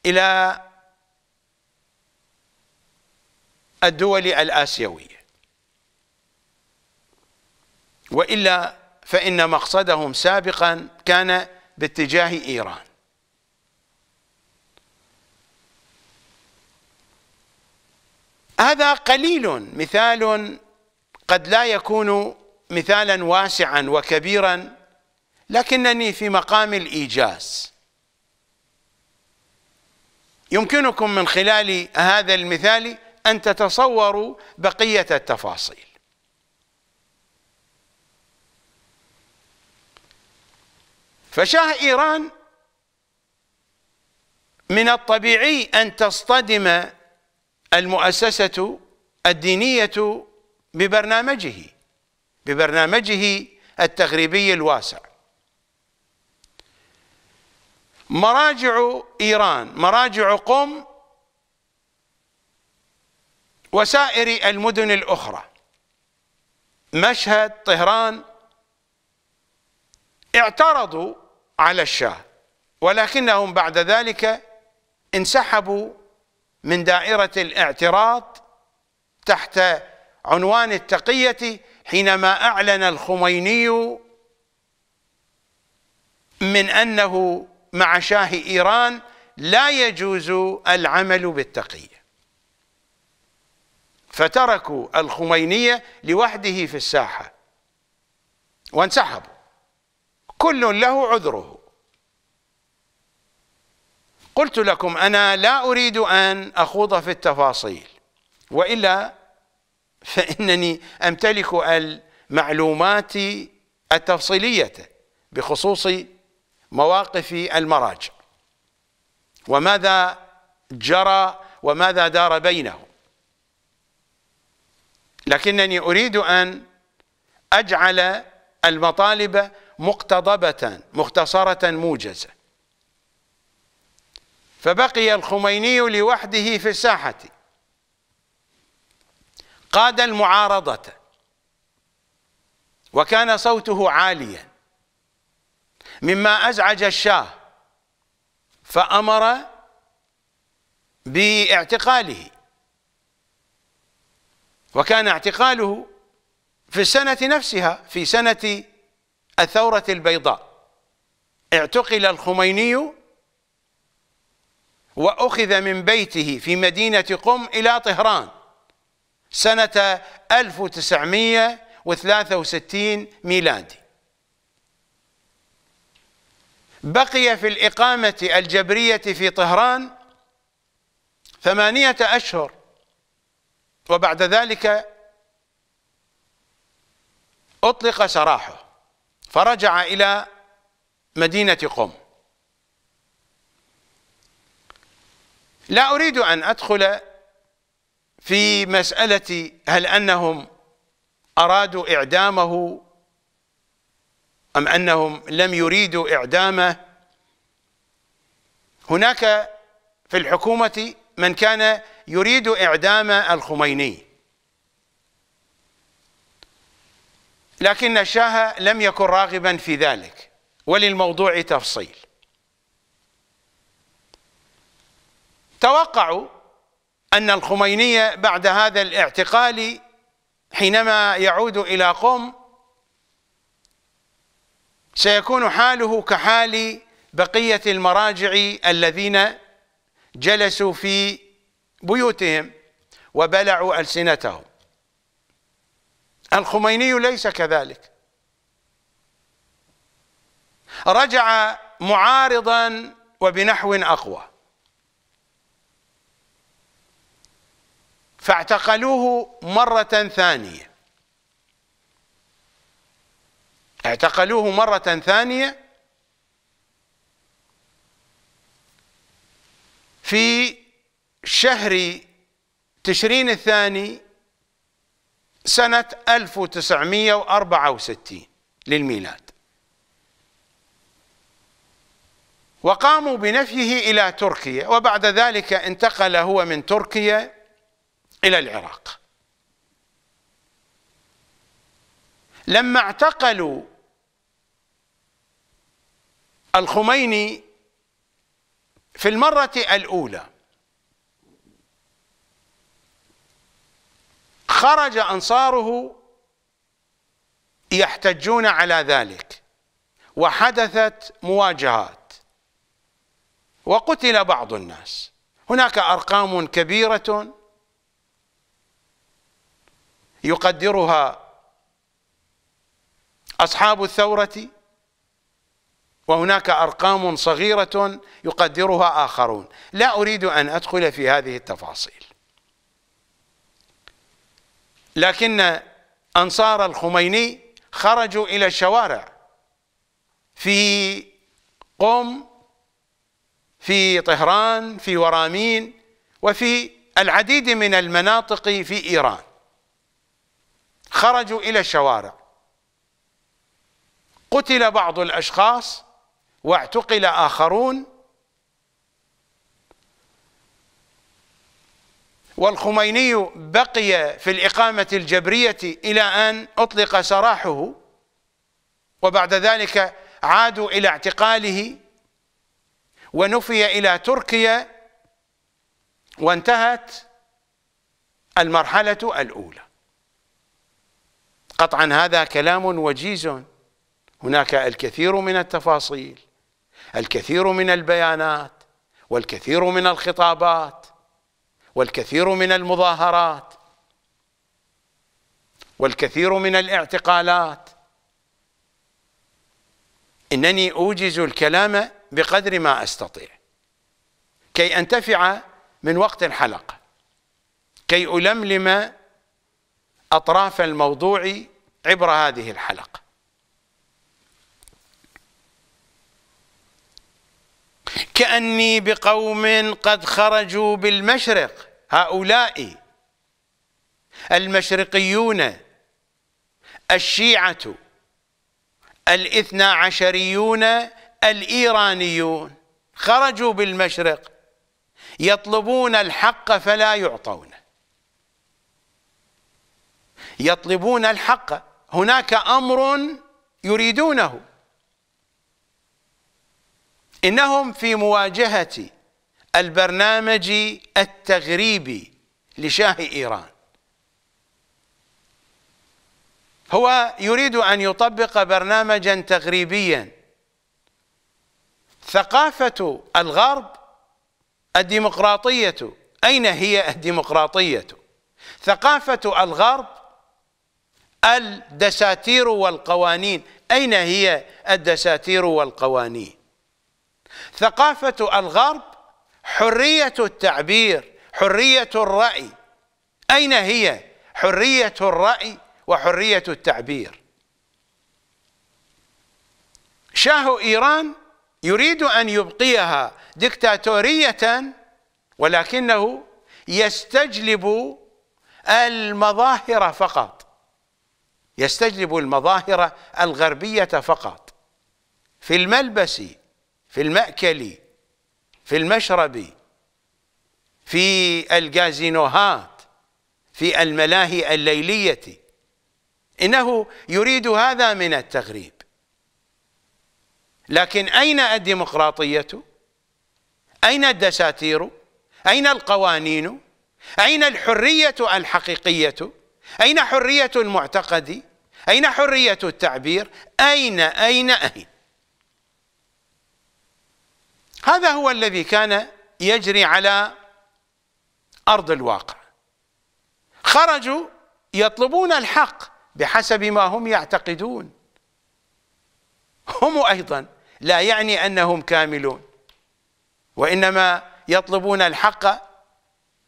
إلى الدول الآسيوية وإلا فإن مقصدهم سابقا كان باتجاه إيران هذا قليل مثال قد لا يكون مثالا واسعا وكبيرا لكنني في مقام الايجاز يمكنكم من خلال هذا المثال ان تتصوروا بقيه التفاصيل فشاه ايران من الطبيعي ان تصطدم المؤسسه الدينيه ببرنامجه ببرنامجه التغريبي الواسع مراجع إيران مراجع قم وسائر المدن الأخرى مشهد طهران اعترضوا على الشاه ولكنهم بعد ذلك انسحبوا من دائرة الاعتراض تحت عنوان التقية حينما أعلن الخميني من أنه مع شاه إيران لا يجوز العمل بالتقية فتركوا الخمينية لوحده في الساحة وانسحبوا كل له عذره قلت لكم أنا لا أريد أن أخوض في التفاصيل وإلا فإنني أمتلك المعلومات التفصيلية بخصوص مواقف المراجع وماذا جرى وماذا دار بينهم لكنني أريد أن أجعل المطالب مقتضبة مختصرة موجزة فبقي الخميني لوحده في الساحة قاد المعارضة وكان صوته عاليا مما أزعج الشاه فأمر باعتقاله وكان اعتقاله في السنة نفسها في سنة الثورة البيضاء اعتقل الخميني وأخذ من بيته في مدينة قم إلى طهران سنة 1963 ميلادي بقي في الإقامة الجبرية في طهران ثمانية أشهر وبعد ذلك أطلق سراحه فرجع إلى مدينة قم لا أريد أن أدخل في مسألة هل أنهم أرادوا إعدامه أم أنهم لم يريدوا إعدامه هناك في الحكومة من كان يريد إعدام الخميني لكن الشاه لم يكن راغبا في ذلك وللموضوع تفصيل توقعوا أن الخميني بعد هذا الاعتقال حينما يعود إلى قم سيكون حاله كحال بقية المراجع الذين جلسوا في بيوتهم وبلعوا ألسنتهم الخميني ليس كذلك رجع معارضا وبنحو أقوى فاعتقلوه مرة ثانية اعتقلوه مرة ثانية في شهر تشرين الثاني سنة 1964 للميلاد وقاموا بنفيه إلى تركيا وبعد ذلك انتقل هو من تركيا إلى العراق لما اعتقلوا الخميني في المرة الأولى خرج أنصاره يحتجون على ذلك وحدثت مواجهات وقتل بعض الناس هناك أرقام كبيرة يقدرها أصحاب الثورة وهناك أرقام صغيرة يقدرها آخرون لا أريد أن أدخل في هذه التفاصيل لكن أنصار الخميني خرجوا إلى الشوارع في قم في طهران في ورامين وفي العديد من المناطق في إيران خرجوا إلى الشوارع قتل بعض الأشخاص واعتقل آخرون والخميني بقي في الإقامة الجبرية إلى أن أطلق سراحه وبعد ذلك عادوا إلى اعتقاله ونفي إلى تركيا وانتهت المرحلة الأولى قطعا هذا كلام وجيز هناك الكثير من التفاصيل الكثير من البيانات والكثير من الخطابات والكثير من المظاهرات والكثير من الاعتقالات انني اوجز الكلام بقدر ما استطيع كي انتفع من وقت الحلقه كي ألملم أطراف الموضوع عبر هذه الحلقة كأني بقوم قد خرجوا بالمشرق هؤلاء المشرقيون الشيعة الاثنى عشريون الإيرانيون خرجوا بالمشرق يطلبون الحق فلا يعطون يطلبون الحق هناك أمر يريدونه إنهم في مواجهة البرنامج التغريبي لشاه إيران هو يريد أن يطبق برنامجا تغريبيا ثقافة الغرب الديمقراطية أين هي الديمقراطية؟ ثقافة الغرب الدساتير والقوانين أين هي الدساتير والقوانين ثقافة الغرب حرية التعبير حرية الرأي أين هي حرية الرأي وحرية التعبير شاه إيران يريد أن يبقيها دكتاتورية ولكنه يستجلب المظاهر فقط يستجلب المظاهر الغربية فقط في الملبس في المأكل في المشرب في الكازينوهات في الملاهي الليلية إنه يريد هذا من التغريب لكن أين الديمقراطية أين الدساتير أين القوانين أين الحرية الحقيقية أين حرية المعتقد أين حرية التعبير أين أين أين هذا هو الذي كان يجري على أرض الواقع خرجوا يطلبون الحق بحسب ما هم يعتقدون هم أيضا لا يعني أنهم كاملون وإنما يطلبون الحق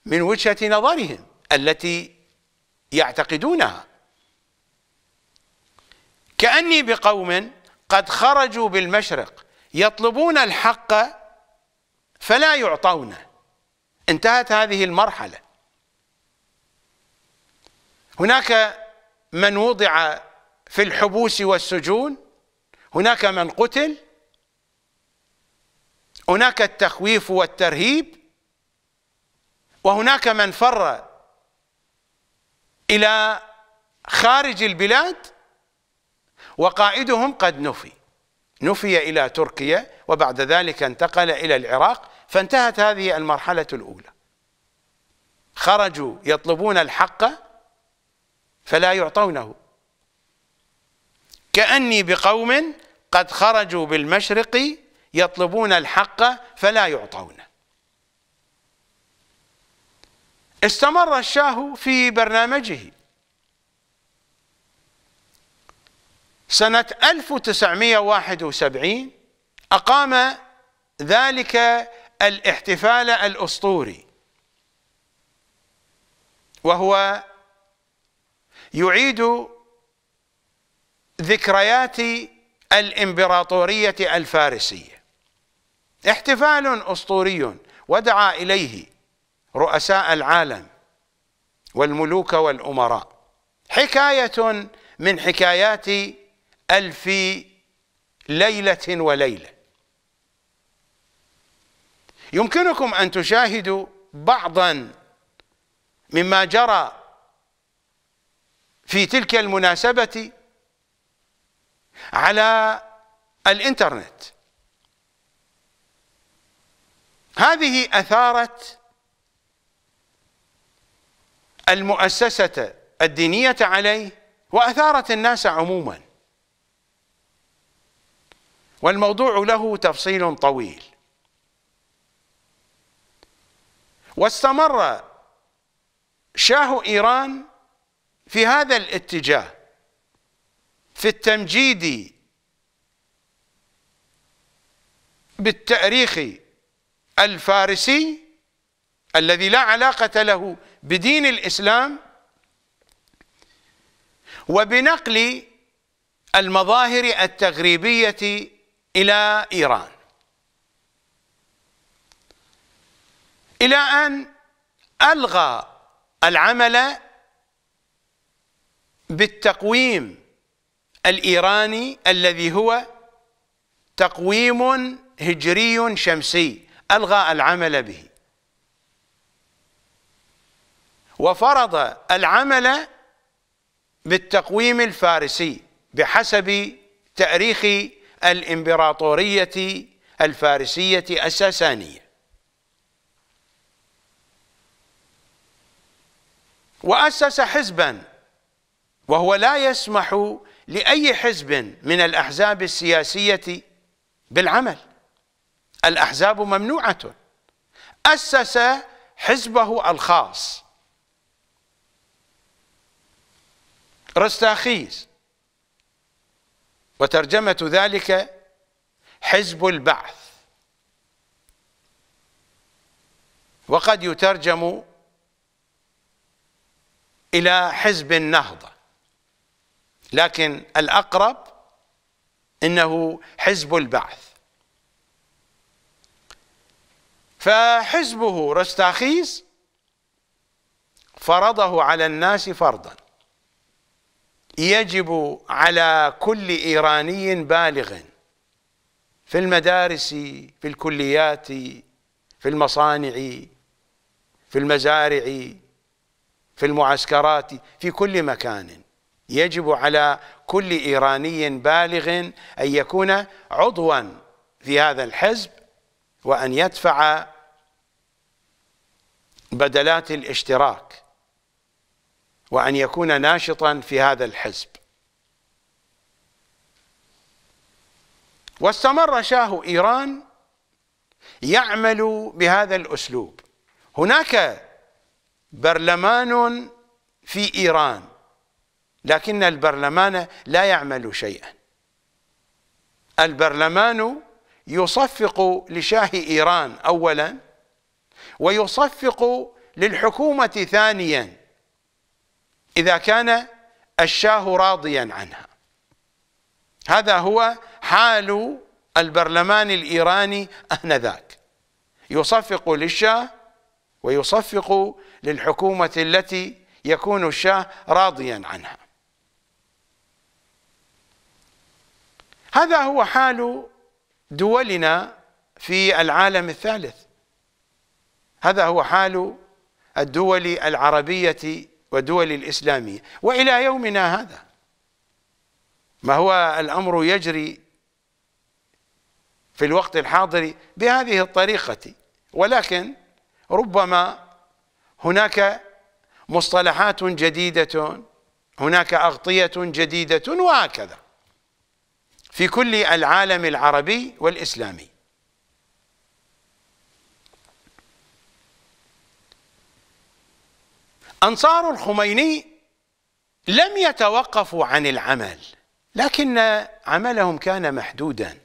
من وجهة نظرهم التي يعتقدونها كأني بقوم قد خرجوا بالمشرق يطلبون الحق فلا يعطونه انتهت هذه المرحلة هناك من وضع في الحبوس والسجون هناك من قتل هناك التخويف والترهيب وهناك من فر إلى خارج البلاد وقائدهم قد نفي نفي إلى تركيا وبعد ذلك انتقل إلى العراق فانتهت هذه المرحلة الأولى خرجوا يطلبون الحق فلا يعطونه كأني بقوم قد خرجوا بالمشرق يطلبون الحق فلا يعطونه استمر الشاه في برنامجه سنة 1971 أقام ذلك الاحتفال الأسطوري وهو يعيد ذكريات الإمبراطورية الفارسية احتفال أسطوري ودعا إليه رؤساء العالم والملوك والأمراء حكاية من حكايات ألف ليلة وليلة يمكنكم أن تشاهدوا بعضا مما جرى في تلك المناسبة على الإنترنت هذه أثارت المؤسسة الدينية عليه وأثارت الناس عموماً والموضوع له تفصيل طويل واستمر شاه إيران في هذا الاتجاه في التمجيد بالتاريخ الفارسي الذي لا علاقة له بدين الإسلام وبنقل المظاهر التغريبية إلى إيران إلى أن ألغى العمل بالتقويم الإيراني الذي هو تقويم هجري شمسي ألغى العمل به وفرض العمل بالتقويم الفارسي بحسب تأريخ الإمبراطورية الفارسية الساسانية وأسس حزبا وهو لا يسمح لأي حزب من الأحزاب السياسية بالعمل الأحزاب ممنوعة أسس حزبه الخاص رستاخيز وترجمة ذلك حزب البعث وقد يترجم إلى حزب النهضة لكن الأقرب إنه حزب البعث فحزبه رستاخيز فرضه على الناس فرضاً يجب على كل إيراني بالغ في المدارس في الكليات في المصانع في المزارع في المعسكرات في كل مكان يجب على كل إيراني بالغ أن يكون عضوا في هذا الحزب وأن يدفع بدلات الاشتراك وأن يكون ناشطا في هذا الحزب واستمر شاه إيران يعمل بهذا الأسلوب هناك برلمان في إيران لكن البرلمان لا يعمل شيئا البرلمان يصفق لشاه إيران أولا ويصفق للحكومة ثانيا إذا كان الشاه راضيا عنها هذا هو حال البرلمان الإيراني آنذاك يصفق للشاه ويصفق للحكومة التي يكون الشاه راضيا عنها هذا هو حال دولنا في العالم الثالث هذا هو حال الدول العربية ودول الإسلامية وإلى يومنا هذا ما هو الأمر يجري في الوقت الحاضر بهذه الطريقة ولكن ربما هناك مصطلحات جديدة هناك أغطية جديدة وهكذا في كل العالم العربي والإسلامي أنصار الخميني لم يتوقفوا عن العمل لكن عملهم كان محدودا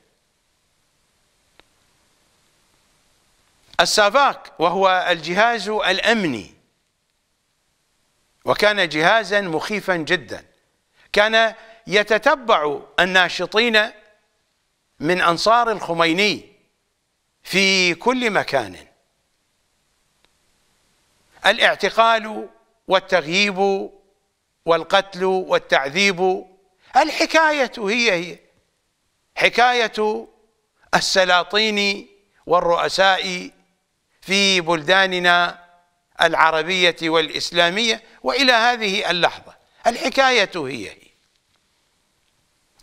السافاك وهو الجهاز الأمني وكان جهازا مخيفا جدا كان يتتبع الناشطين من أنصار الخميني في كل مكان الاعتقال والتغييب والقتل والتعذيب الحكاية هي هي حكاية السلاطين والرؤساء في بلداننا العربية والإسلامية وإلى هذه اللحظة الحكاية هي هي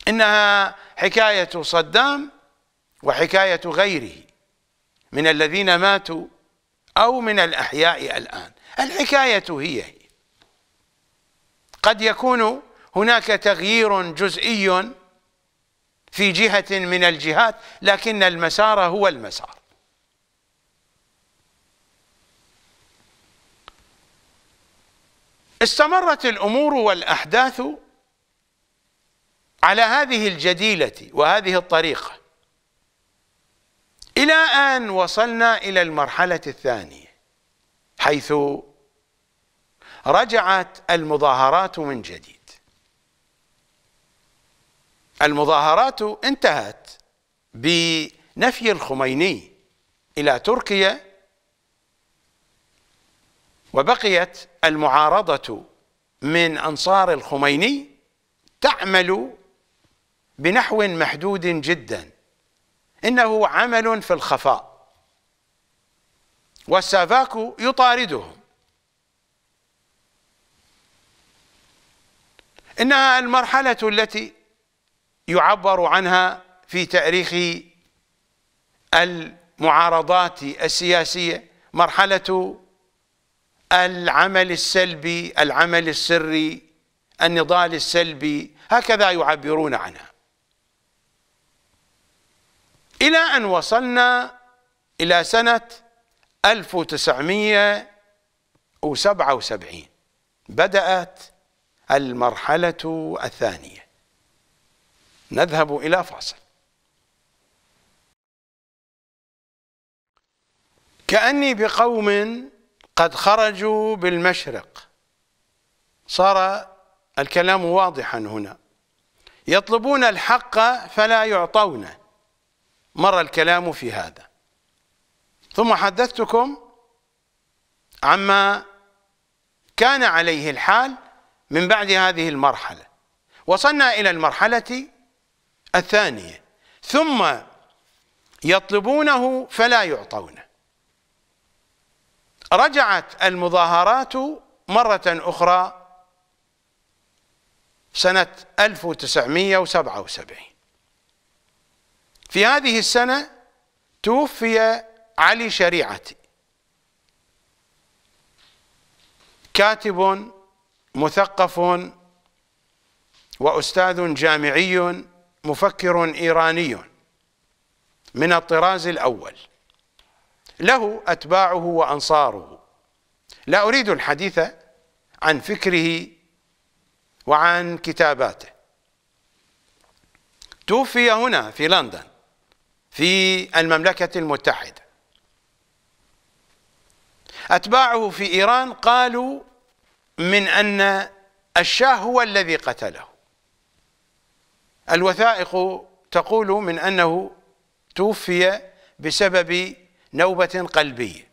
إنها حكاية صدام وحكاية غيره من الذين ماتوا أو من الأحياء الآن الحكاية هي قد يكون هناك تغيير جزئي في جهة من الجهات لكن المسار هو المسار استمرت الأمور والأحداث على هذه الجديلة وهذه الطريقة إلى أن وصلنا إلى المرحلة الثانية حيث رجعت المظاهرات من جديد المظاهرات انتهت بنفي الخميني إلى تركيا وبقيت المعارضة من أنصار الخميني تعمل بنحو محدود جدا إنه عمل في الخفاء والسافاكو يطاردهم إنها المرحلة التي يعبر عنها في تاريخ المعارضات السياسية مرحلة العمل السلبي العمل السري النضال السلبي هكذا يعبرون عنها إلى أن وصلنا إلى سنة 1977 بدأت المرحلة الثانية نذهب إلى فاصل كأني بقوم قد خرجوا بالمشرق صار الكلام واضحا هنا يطلبون الحق فلا يعطونه مر الكلام في هذا ثم حدثتكم عما كان عليه الحال من بعد هذه المرحلة وصلنا إلى المرحلة الثانية ثم يطلبونه فلا يعطونه رجعت المظاهرات مرة أخرى سنة 1977 في هذه السنة توفي علي شريعتي كاتب مثقف وأستاذ جامعي مفكر إيراني من الطراز الأول له أتباعه وأنصاره لا أريد الحديث عن فكره وعن كتاباته توفي هنا في لندن في المملكة المتحدة أتباعه في إيران قالوا من أن الشاه هو الذي قتله الوثائق تقول من أنه توفي بسبب نوبة قلبية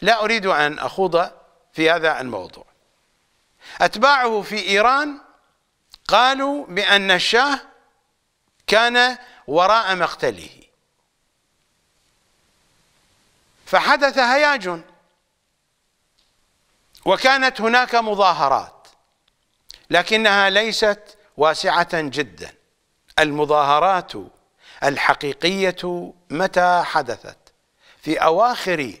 لا أريد أن أخوض في هذا الموضوع أتباعه في إيران قالوا بأن الشاه كان وراء مقتله فحدث هياج وكانت هناك مظاهرات لكنها ليست واسعه جدا المظاهرات الحقيقيه متى حدثت في اواخر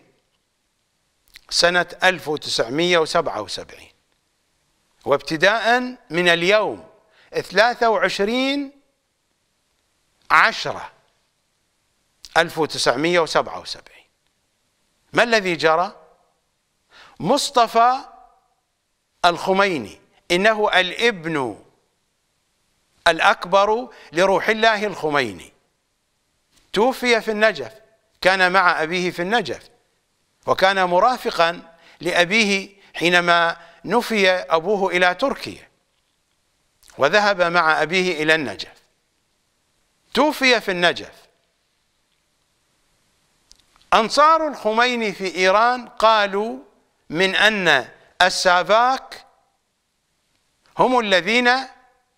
سنه 1977 وابتداء من اليوم 23 10 1977 ما الذي جرى؟ مصطفى الخميني إنه الابن الأكبر لروح الله الخميني توفي في النجف كان مع أبيه في النجف وكان مرافقا لأبيه حينما نفي أبوه إلى تركيا وذهب مع أبيه إلى النجف توفي في النجف أنصار الخميني في إيران قالوا من أن السافاك هم الذين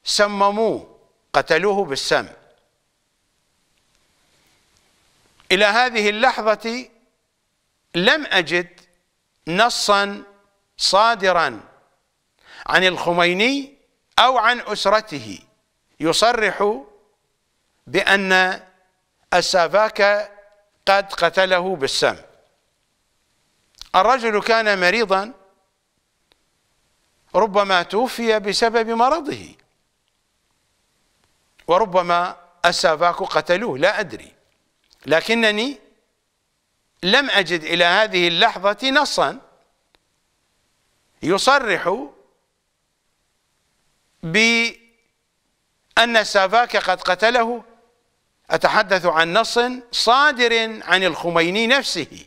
سمموه قتلوه بالسم إلى هذه اللحظة لم أجد نصا صادرا عن الخميني أو عن أسرته يصرح بأن السافاك قد قتله بالسم الرجل كان مريضا ربما توفي بسبب مرضه وربما السافاك قتلوه لا أدري لكنني لم أجد إلى هذه اللحظة نصا يصرح بأن السافاك قد قتله أتحدث عن نص صادر عن الخميني نفسه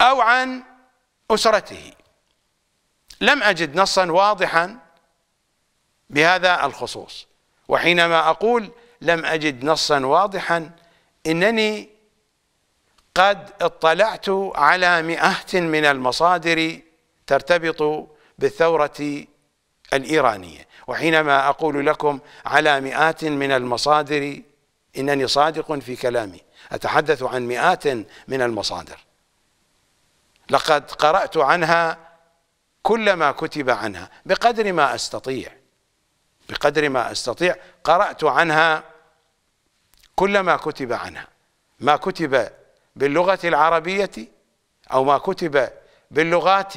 أو عن أسرته لم أجد نصا واضحا بهذا الخصوص وحينما أقول لم أجد نصا واضحا إنني قد اطلعت على مئات من المصادر ترتبط بالثورة الإيرانية وحينما أقول لكم على مئات من المصادر إنني صادق في كلامي أتحدث عن مئات من المصادر لقد قرأت عنها كل ما كتب عنها بقدر ما أستطيع بقدر ما أستطيع قرأت عنها كل ما كتب عنها ما كتب باللغة العربية أو ما كتب باللغات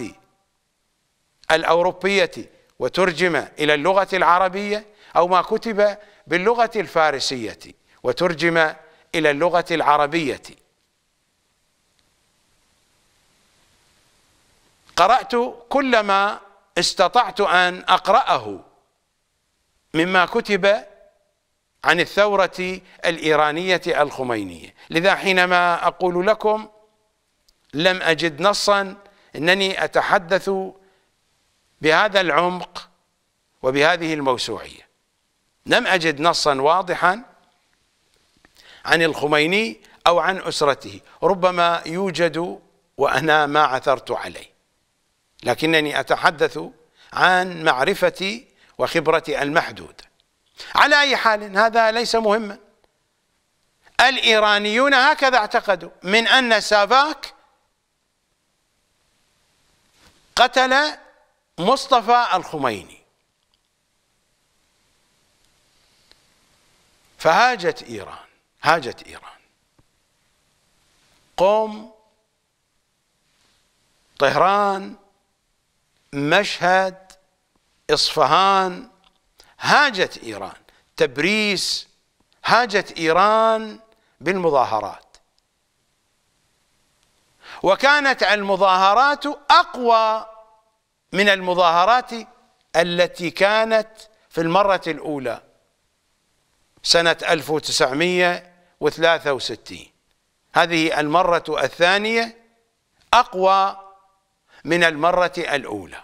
الأوروبية وترجم إلى اللغة العربية أو ما كتب باللغة الفارسية وترجم إلى اللغة العربية قرأت كل ما استطعت أن أقرأه مما كتب عن الثورة الإيرانية الخمينية لذا حينما أقول لكم لم أجد نصا أنني أتحدث بهذا العمق وبهذه الموسوعية لم أجد نصا واضحا عن الخميني أو عن أسرته ربما يوجد وأنا ما عثرت عليه لكنني أتحدث عن معرفتي وخبرتي المحدودة على أي حال هذا ليس مهما الإيرانيون هكذا اعتقدوا من أن سافاك قتل مصطفى الخميني فهاجت إيران هاجت إيران قوم طهران مشهد اصفهان هاجت ايران تبريس هاجت ايران بالمظاهرات وكانت المظاهرات اقوى من المظاهرات التي كانت في المره الاولى سنه 1963 هذه المره الثانيه اقوى من المرة الأولى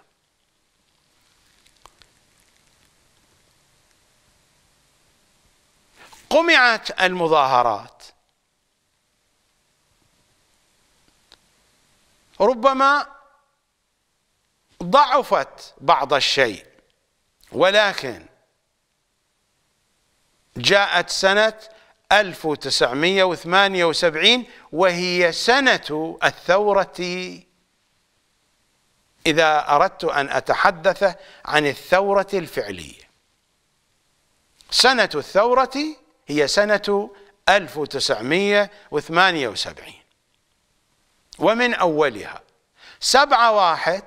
قمعت المظاهرات ربما ضعفت بعض الشيء ولكن جاءت سنة 1978 وهي سنة الثورة إذا أردت أن أتحدث عن الثورة الفعلية سنة الثورة هي سنة 1978 ومن أولها سبعة واحد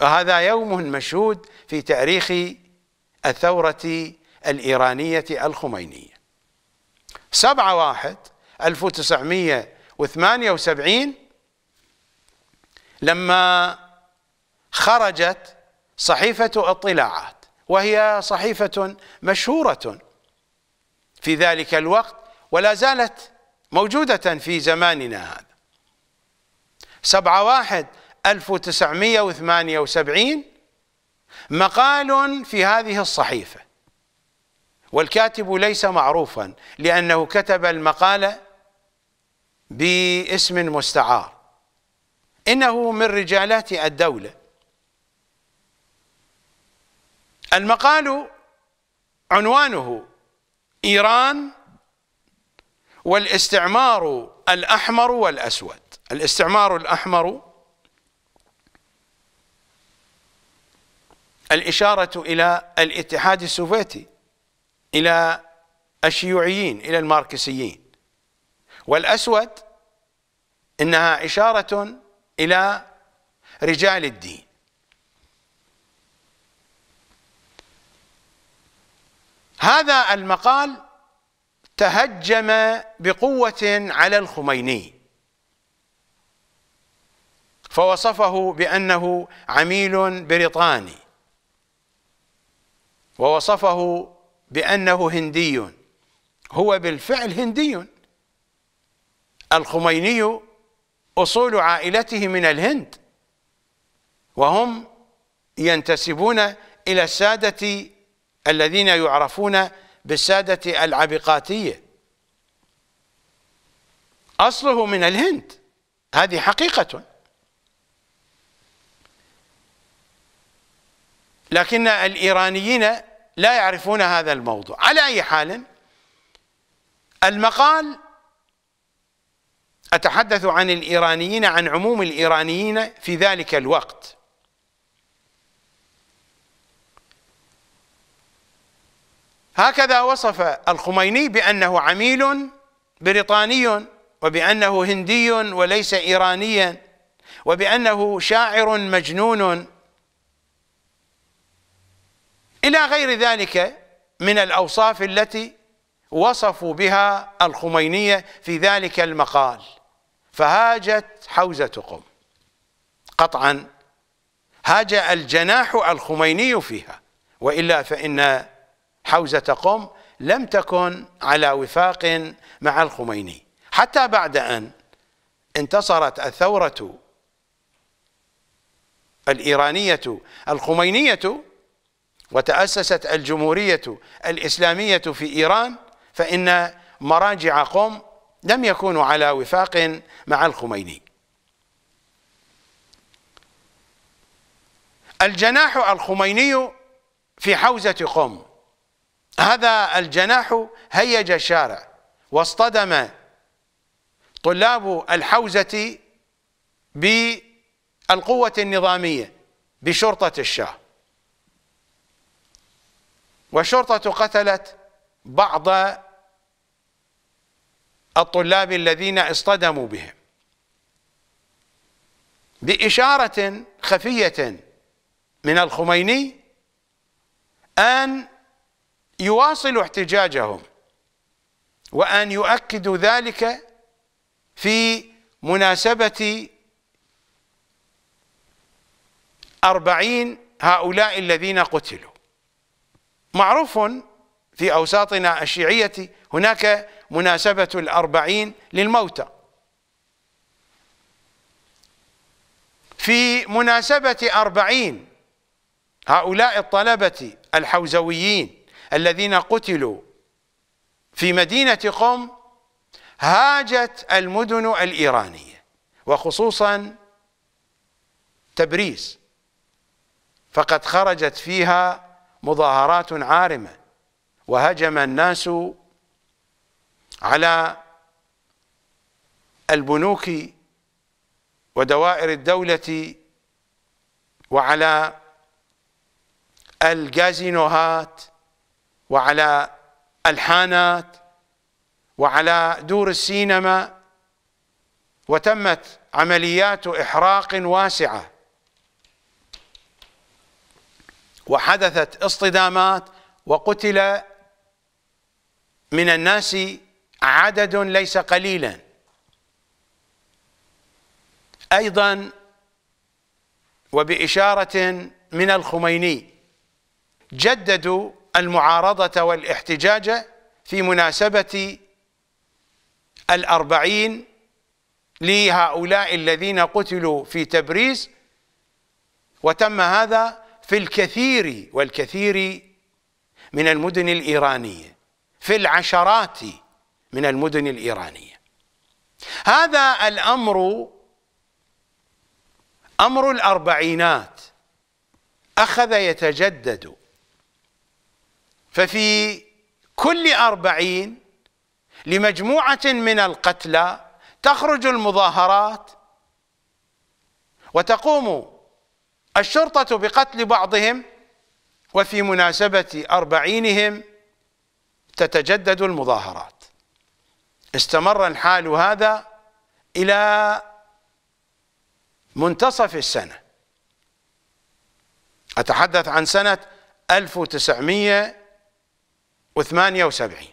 وهذا يوم مشهود في تاريخ الثورة الإيرانية الخمينية سبعة واحد 1978 لما خرجت صحيفة اطلاعات وهي صحيفة مشهورة في ذلك الوقت ولا زالت موجودة في زماننا هذا سبعة واحد 1978 مقال في هذه الصحيفة والكاتب ليس معروفا لأنه كتب المقال باسم مستعار إنه من رجالات الدولة المقال عنوانه إيران والاستعمار الأحمر والأسود الاستعمار الأحمر الإشارة إلى الاتحاد السوفيتي إلى الشيوعيين إلى الماركسيين والأسود إنها إشارة إلى رجال الدين هذا المقال تهجم بقوة على الخميني فوصفه بأنه عميل بريطاني ووصفه بأنه هندي هو بالفعل هندي الخميني أصول عائلته من الهند وهم ينتسبون إلى السادة الذين يعرفون بالسادة العبقاتية أصله من الهند هذه حقيقة لكن الإيرانيين لا يعرفون هذا الموضوع على أي حال المقال أتحدث عن الإيرانيين عن عموم الإيرانيين في ذلك الوقت هكذا وصف الخميني بأنه عميل بريطاني وبأنه هندي وليس إيرانيا وبأنه شاعر مجنون إلى غير ذلك من الأوصاف التي وصفوا بها الخمينية في ذلك المقال فهاجت حوزة قم قطعا هاج الجناح الخميني فيها وإلا فإن حوزة قم لم تكن على وفاق مع الخميني حتى بعد أن انتصرت الثورة الإيرانية الخمينية وتأسست الجمهورية الإسلامية في إيران فإن مراجع قم لم يكونوا على وفاق مع الخميني الجناح الخميني في حوزة قم هذا الجناح هيج الشارع واصطدم طلاب الحوزة بالقوة النظامية بشرطة الشاه والشرطة قتلت بعض الطلاب الذين اصطدموا بهم بإشارة خفية من الخميني أن يواصلوا احتجاجهم وأن يؤكدوا ذلك في مناسبة أربعين هؤلاء الذين قتلوا معروف في أوساطنا الشيعية هناك مناسبة الأربعين للموتى في مناسبة أربعين هؤلاء الطلبة الحوزويين الذين قتلوا في مدينة قم هاجت المدن الإيرانية وخصوصا تبريز فقد خرجت فيها مظاهرات عارمة وهجم الناس على البنوك ودوائر الدولة وعلى الكازينوهات وعلى الحانات وعلى دور السينما وتمت عمليات احراق واسعه وحدثت اصطدامات وقتل من الناس عدد ليس قليلا ايضا وباشاره من الخميني جددوا المعارضة والاحتجاج في مناسبة الأربعين لهؤلاء الذين قتلوا في تبريز وتم هذا في الكثير والكثير من المدن الإيرانية في العشرات من المدن الإيرانية هذا الأمر أمر الأربعينات أخذ يتجدد ففي كل أربعين لمجموعة من القتلى تخرج المظاهرات وتقوم الشرطة بقتل بعضهم وفي مناسبة أربعينهم تتجدد المظاهرات استمر الحال هذا إلى منتصف السنة أتحدث عن سنة 1900 وثمانية وسبعين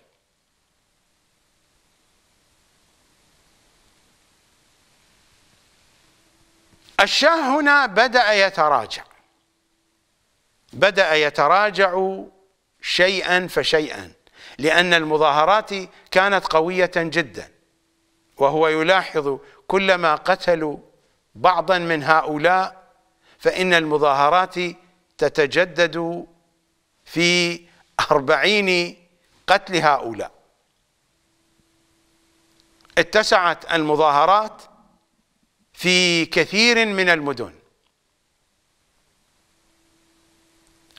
الشاه هنا بدأ يتراجع بدأ يتراجع شيئا فشيئا لأن المظاهرات كانت قوية جدا وهو يلاحظ كلما قتلوا بعضا من هؤلاء فإن المظاهرات تتجدد في أربعين قتل هؤلاء اتسعت المظاهرات في كثير من المدن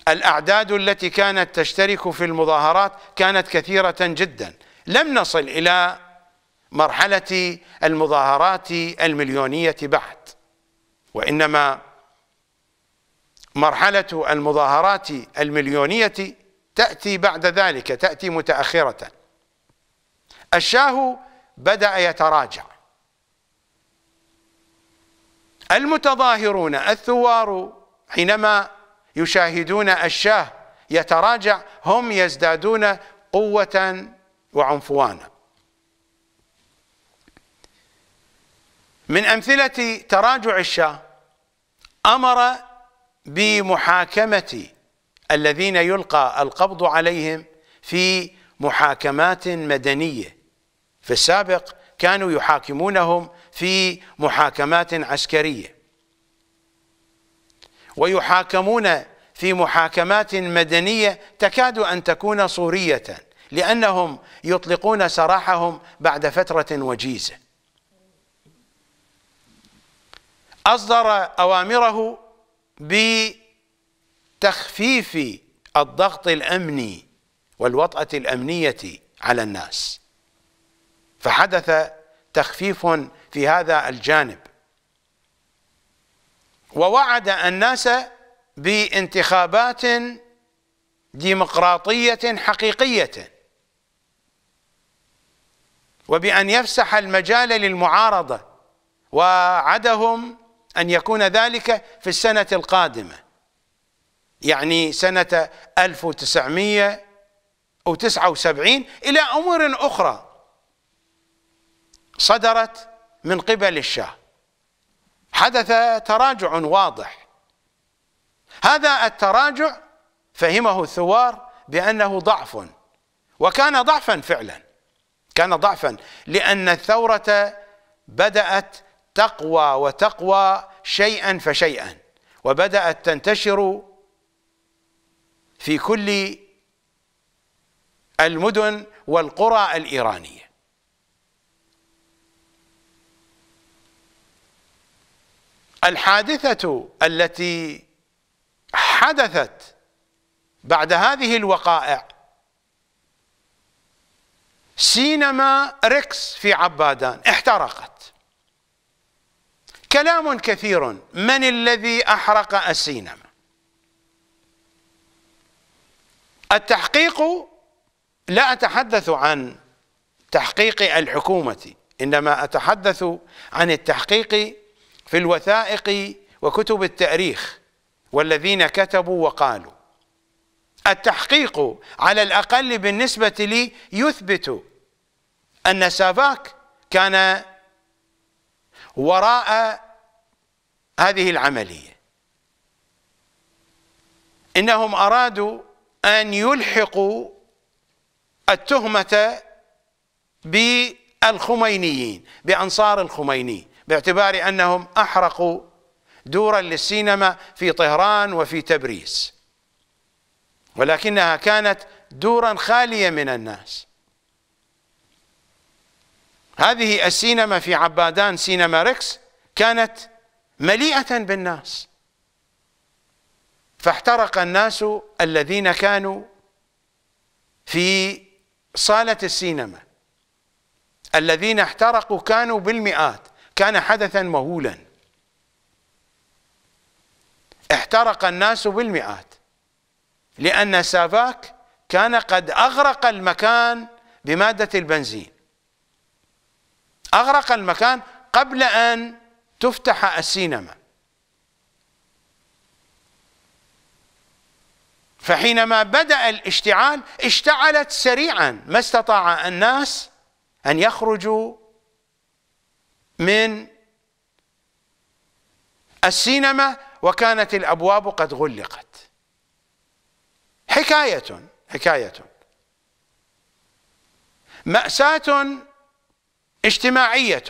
الأعداد التي كانت تشترك في المظاهرات كانت كثيرة جدا لم نصل إلى مرحلة المظاهرات المليونية بعد وإنما مرحلة المظاهرات المليونية تأتي بعد ذلك تأتي متأخرة الشاه بدأ يتراجع المتظاهرون الثوار حينما يشاهدون الشاه يتراجع هم يزدادون قوة وعنفوانا من أمثلة تراجع الشاه أمر بمحاكمة الذين يلقى القبض عليهم في محاكمات مدنية في السابق كانوا يحاكمونهم في محاكمات عسكرية ويحاكمون في محاكمات مدنية تكاد أن تكون صورية لأنهم يطلقون سراحهم بعد فترة وجيزة أصدر أوامره بالتعليم تخفيف الضغط الامني والوطأة الامنية على الناس فحدث تخفيف في هذا الجانب ووعد الناس بانتخابات ديمقراطية حقيقية وبأن يفسح المجال للمعارضة وعدهم أن يكون ذلك في السنة القادمة يعني سنة 1979 إلى أمور أخرى صدرت من قبل الشاه حدث تراجع واضح هذا التراجع فهمه الثوار بأنه ضعف وكان ضعفا فعلا كان ضعفا لأن الثورة بدأت تقوى وتقوى شيئا فشيئا وبدأت تنتشر في كل المدن والقرى الإيرانية الحادثة التي حدثت بعد هذه الوقائع سينما ريكس في عبادان احترقت كلام كثير من الذي أحرق السينما التحقيق لا أتحدث عن تحقيق الحكومة إنما أتحدث عن التحقيق في الوثائق وكتب التاريخ والذين كتبوا وقالوا التحقيق على الأقل بالنسبة لي يثبت أن سافاك كان وراء هذه العملية إنهم أرادوا أن يلحقوا التهمة بالخمينيين بأنصار الخميني باعتبار أنهم أحرقوا دورا للسينما في طهران وفي تبريز ولكنها كانت دورا خالية من الناس هذه السينما في عبادان سينما ريكس كانت مليئة بالناس فاحترق الناس الذين كانوا في صالة السينما الذين احترقوا كانوا بالمئات كان حدثا مهولا احترق الناس بالمئات لأن سافاك كان قد أغرق المكان بمادة البنزين أغرق المكان قبل أن تفتح السينما فحينما بدأ الاشتعال اشتعلت سريعا ما استطاع الناس أن يخرجوا من السينما وكانت الأبواب قد غلقت حكاية حكاية مأساة اجتماعية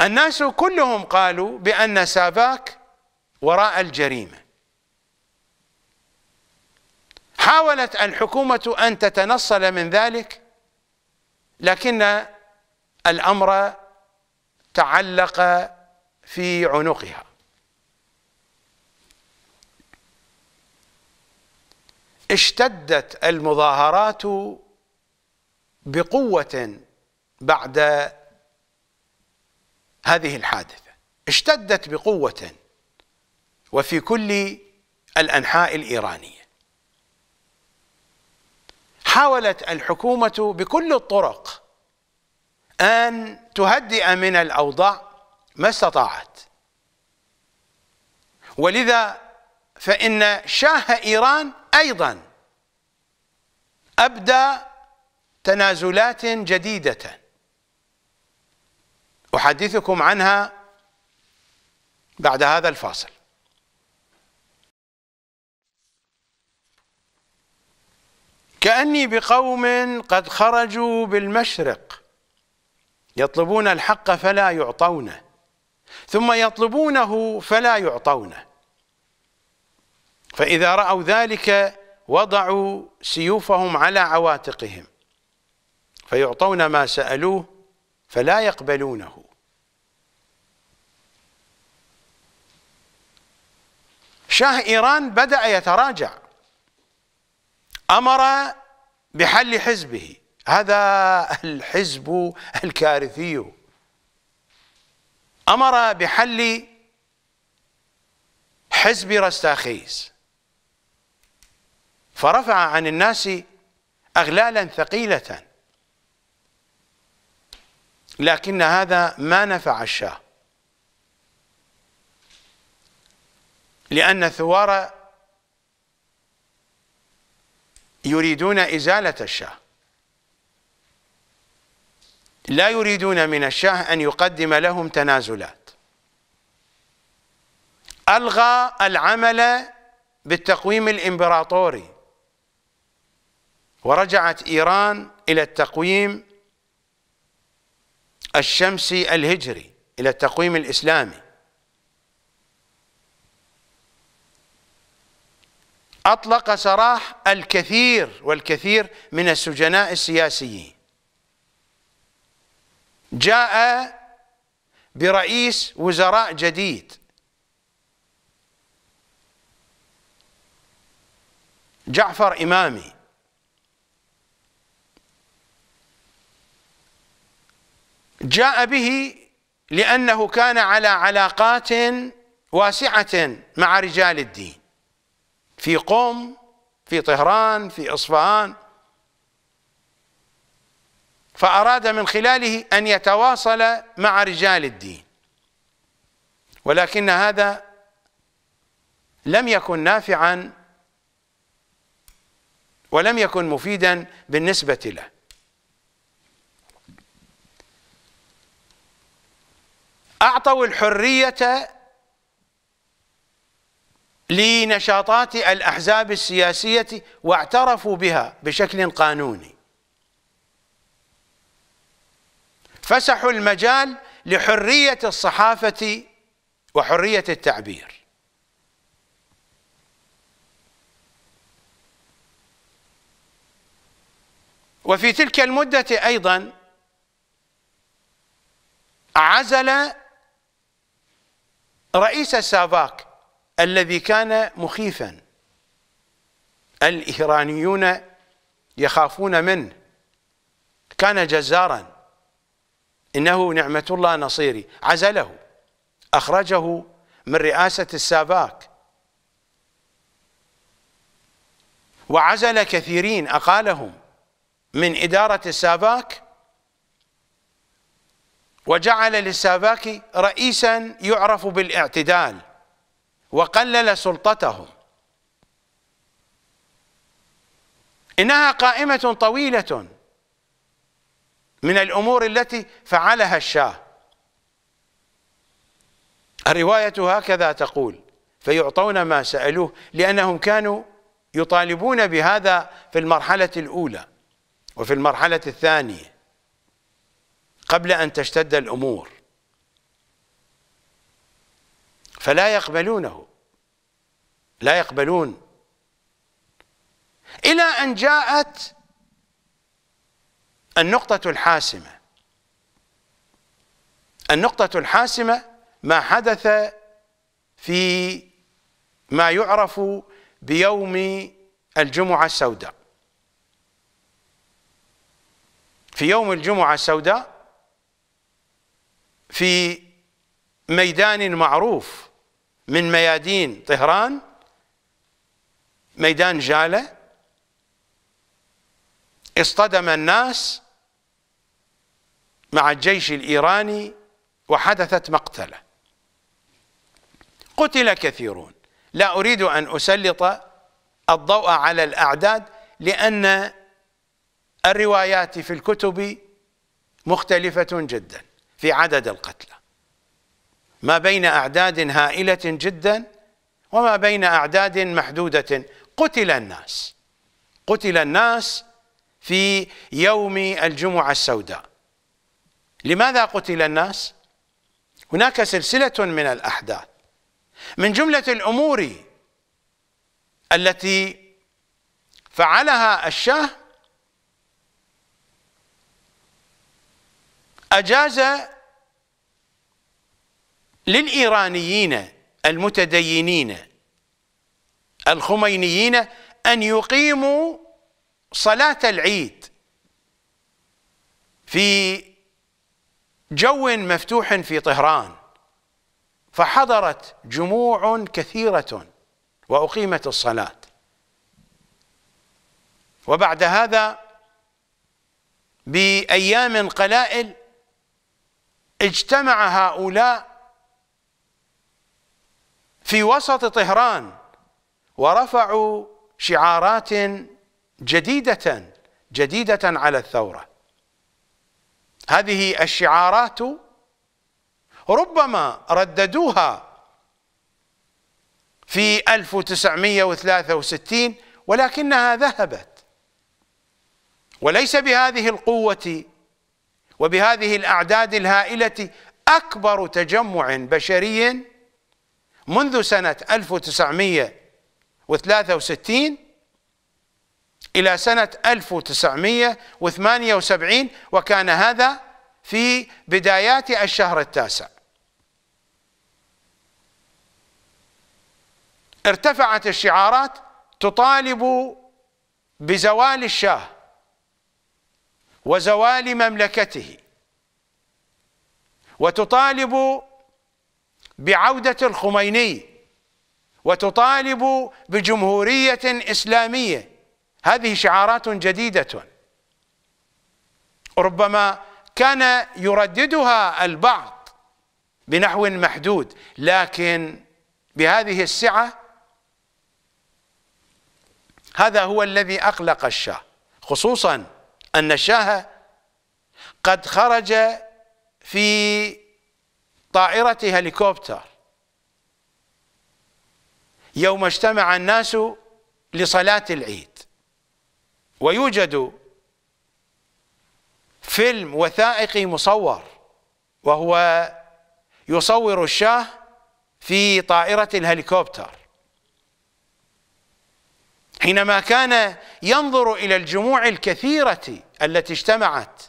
الناس كلهم قالوا بأن سافاك وراء الجريمة حاولت الحكومة أن تتنصل من ذلك لكن الأمر تعلق في عنقها اشتدت المظاهرات بقوة بعد هذه الحادثة اشتدت بقوة وفي كل الأنحاء الإيرانية حاولت الحكومة بكل الطرق أن تهدئ من الأوضاع ما استطاعت ولذا فإن شاه إيران أيضا أبدى تنازلات جديدة أحدثكم عنها بعد هذا الفاصل كأني بقوم قد خرجوا بالمشرق يطلبون الحق فلا يعطونه ثم يطلبونه فلا يعطونه فإذا رأوا ذلك وضعوا سيوفهم على عواتقهم فيعطون ما سألوه فلا يقبلونه شاه إيران بدأ يتراجع أمر بحل حزبه هذا الحزب الكارثي أمر بحل حزب رستاخيز فرفع عن الناس أغلالا ثقيلة لكن هذا ما نفع الشاه لأن ثوار يريدون إزالة الشاه لا يريدون من الشاه أن يقدم لهم تنازلات ألغى العمل بالتقويم الإمبراطوري ورجعت إيران إلى التقويم الشمسي الهجري إلى التقويم الإسلامي أطلق سراح الكثير والكثير من السجناء السياسيين جاء برئيس وزراء جديد جعفر إمامي جاء به لأنه كان على علاقات واسعة مع رجال الدين في قم في طهران في اصفهان فاراد من خلاله ان يتواصل مع رجال الدين ولكن هذا لم يكن نافعا ولم يكن مفيدا بالنسبه له اعطوا الحريه لنشاطات الأحزاب السياسية واعترفوا بها بشكل قانوني فسحوا المجال لحرية الصحافة وحرية التعبير وفي تلك المدة أيضا عزل رئيس السافاك الذي كان مخيفا الايرانيون يخافون منه كان جزارا انه نعمه الله نصيري عزله اخرجه من رئاسه الساباك وعزل كثيرين اقالهم من اداره الساباك وجعل للساباك رئيسا يعرف بالاعتدال وقلل سلطتهم إنها قائمة طويلة من الأمور التي فعلها الشاه الرواية هكذا تقول فيعطون ما سألوه لأنهم كانوا يطالبون بهذا في المرحلة الأولى وفي المرحلة الثانية قبل أن تشتد الأمور فلا يقبلونه لا يقبلون إلى أن جاءت النقطة الحاسمة النقطة الحاسمة ما حدث في ما يعرف بيوم الجمعة السوداء في يوم الجمعة السوداء في ميدان معروف من ميادين طهران ميدان جاله اصطدم الناس مع الجيش الايراني وحدثت مقتله قتل كثيرون لا اريد ان اسلط الضوء على الاعداد لان الروايات في الكتب مختلفه جدا في عدد القتلى ما بين أعداد هائلة جدا وما بين أعداد محدودة قتل الناس قتل الناس في يوم الجمعة السوداء لماذا قتل الناس؟ هناك سلسلة من الأحداث من جملة الأمور التي فعلها الشاه أجاز للإيرانيين المتدينين الخمينيين أن يقيموا صلاة العيد في جو مفتوح في طهران فحضرت جموع كثيرة وأقيمت الصلاة وبعد هذا بأيام قلائل اجتمع هؤلاء في وسط طهران ورفعوا شعارات جديدة جديدة على الثورة هذه الشعارات ربما رددوها في 1963 ولكنها ذهبت وليس بهذه القوة وبهذه الأعداد الهائلة أكبر تجمع بشري منذ سنة 1963 إلى سنة 1978 وكان هذا في بدايات الشهر التاسع ارتفعت الشعارات تطالب بزوال الشاه وزوال مملكته وتطالب بعودة الخميني وتطالب بجمهورية إسلامية هذه شعارات جديدة ربما كان يرددها البعض بنحو محدود لكن بهذه السعة هذا هو الذي أقلق الشاه خصوصا أن الشاه قد خرج في طائرة هليكوبتر يوم اجتمع الناس لصلاة العيد ويوجد فيلم وثائقي مصور وهو يصور الشاه في طائرة الهليكوبتر حينما كان ينظر إلى الجموع الكثيرة التي اجتمعت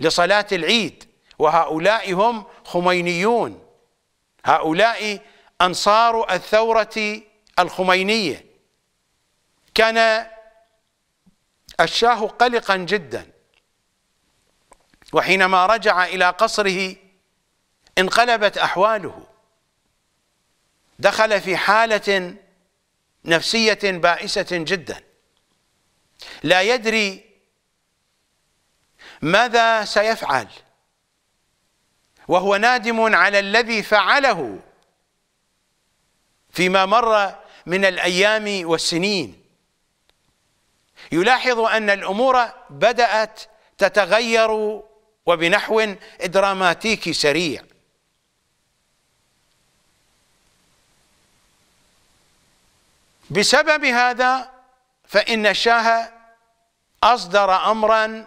لصلاة العيد وهؤلاء هم خمينيون هؤلاء أنصار الثورة الخمينية كان الشاه قلقا جدا وحينما رجع إلى قصره انقلبت أحواله دخل في حالة نفسية بائسة جدا لا يدري ماذا سيفعل وهو نادم على الذي فعله فيما مر من الايام والسنين يلاحظ ان الامور بدات تتغير وبنحو دراماتيكي سريع بسبب هذا فان الشاه اصدر امرا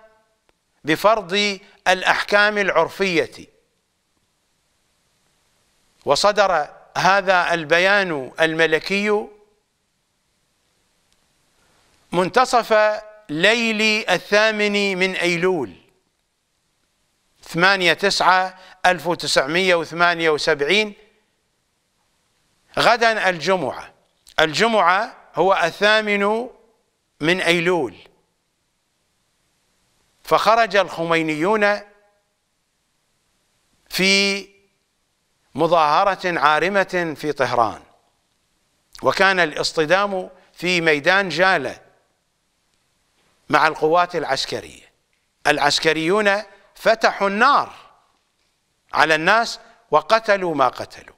بفرض الاحكام العرفيه وصدر هذا البيان الملكي منتصف ليل الثامن من أيلول ثمانية تسعة ألف وتسعمية وثمانية وسبعين غدا الجمعة الجمعة هو الثامن من أيلول فخرج الخمينيون في مظاهرة عارمة في طهران وكان الاصطدام في ميدان جالة مع القوات العسكرية العسكريون فتحوا النار على الناس وقتلوا ما قتلوا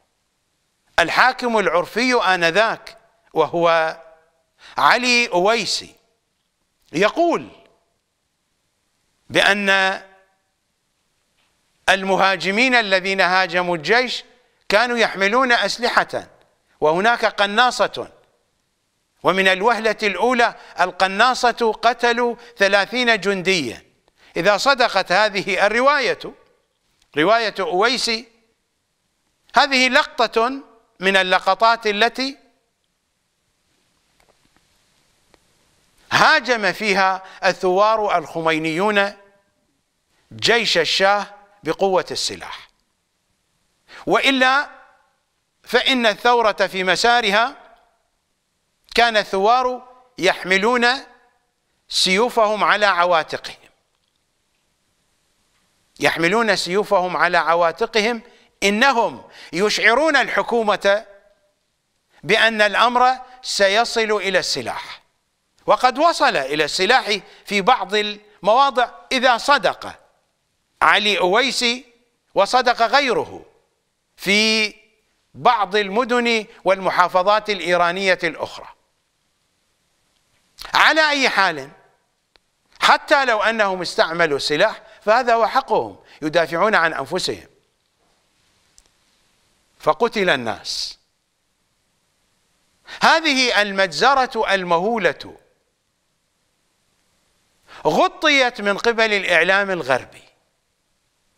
الحاكم العرفي آنذاك وهو علي أويسي يقول بأن المهاجمين الذين هاجموا الجيش كانوا يحملون أسلحة وهناك قناصة ومن الوهلة الأولى القناصة قتلوا ثلاثين جنديا إذا صدقت هذه الرواية رواية أويسي هذه لقطة من اللقطات التي هاجم فيها الثوار الخمينيون جيش الشاه بقوة السلاح وإلا فإن الثورة في مسارها كان الثوار يحملون سيوفهم على عواتقهم يحملون سيوفهم على عواتقهم إنهم يشعرون الحكومة بأن الأمر سيصل إلى السلاح وقد وصل إلى السلاح في بعض المواضع إذا صدق علي أويسي وصدق غيره في بعض المدن والمحافظات الإيرانية الأخرى على أي حال حتى لو أنهم استعملوا السلاح فهذا هو حقهم يدافعون عن أنفسهم فقتل الناس هذه المجزرة المهولة غطيت من قبل الإعلام الغربي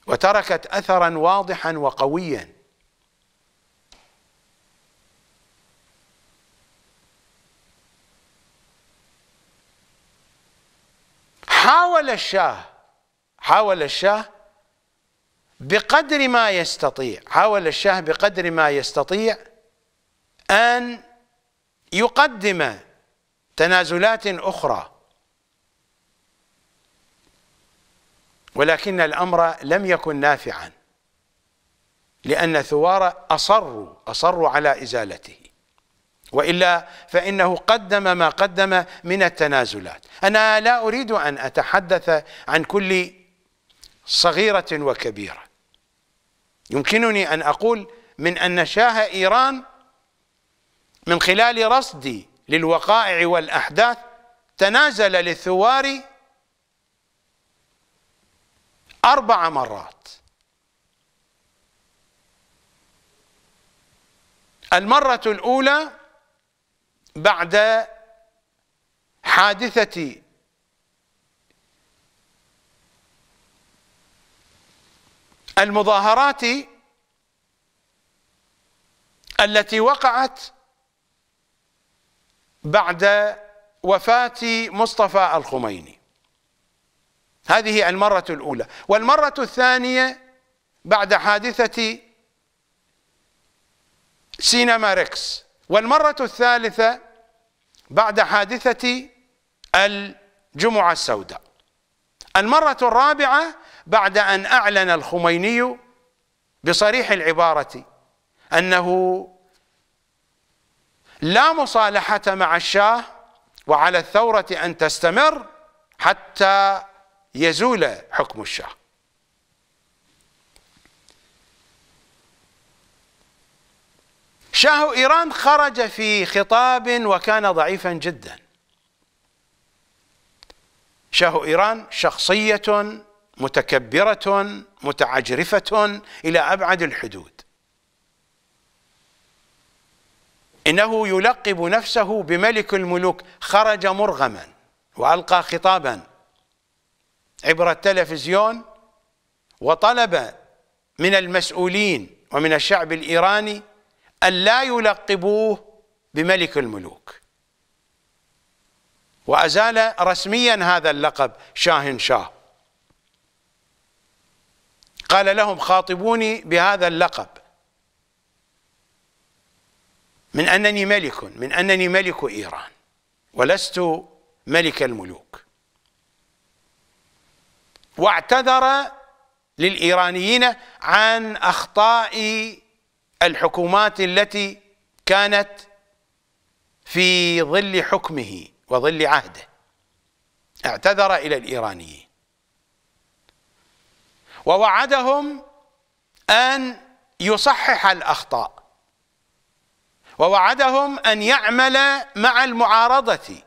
وتركت اثرا واضحا وقويا حاول الشاه حاول الشاه بقدر ما يستطيع حاول الشاه بقدر ما يستطيع أن يقدم تنازلات أخرى ولكن الأمر لم يكن نافعا لأن ثوار أصروا أصروا على إزالته وإلا فإنه قدم ما قدم من التنازلات أنا لا أريد أن أتحدث عن كل صغيرة وكبيرة يمكنني أن أقول من أن شاه إيران من خلال رصدي للوقائع والأحداث تنازل للثوار أربع مرات المرة الأولى بعد حادثة المظاهرات التي وقعت بعد وفاة مصطفى الخميني هذه المرة الأولى والمرة الثانية بعد حادثة سينما ريكس والمرة الثالثة بعد حادثة الجمعة السوداء المرة الرابعة بعد أن أعلن الخميني بصريح العبارة أنه لا مصالحة مع الشاه وعلى الثورة أن تستمر حتى يزول حكم الشاه شاه إيران خرج في خطاب وكان ضعيفا جدا شاه إيران شخصية متكبرة متعجرفة إلى أبعد الحدود إنه يلقب نفسه بملك الملوك خرج مرغما وألقى خطابا عبر التلفزيون وطلب من المسؤولين ومن الشعب الإيراني أن لا يلقبوه بملك الملوك وأزال رسميا هذا اللقب شاهن شاه قال لهم خاطبوني بهذا اللقب من أنني ملك من أنني ملك إيران ولست ملك الملوك واعتذر للإيرانيين عن أخطاء الحكومات التي كانت في ظل حكمه وظل عهده اعتذر إلى الإيرانيين ووعدهم أن يصحح الأخطاء ووعدهم أن يعمل مع المعارضة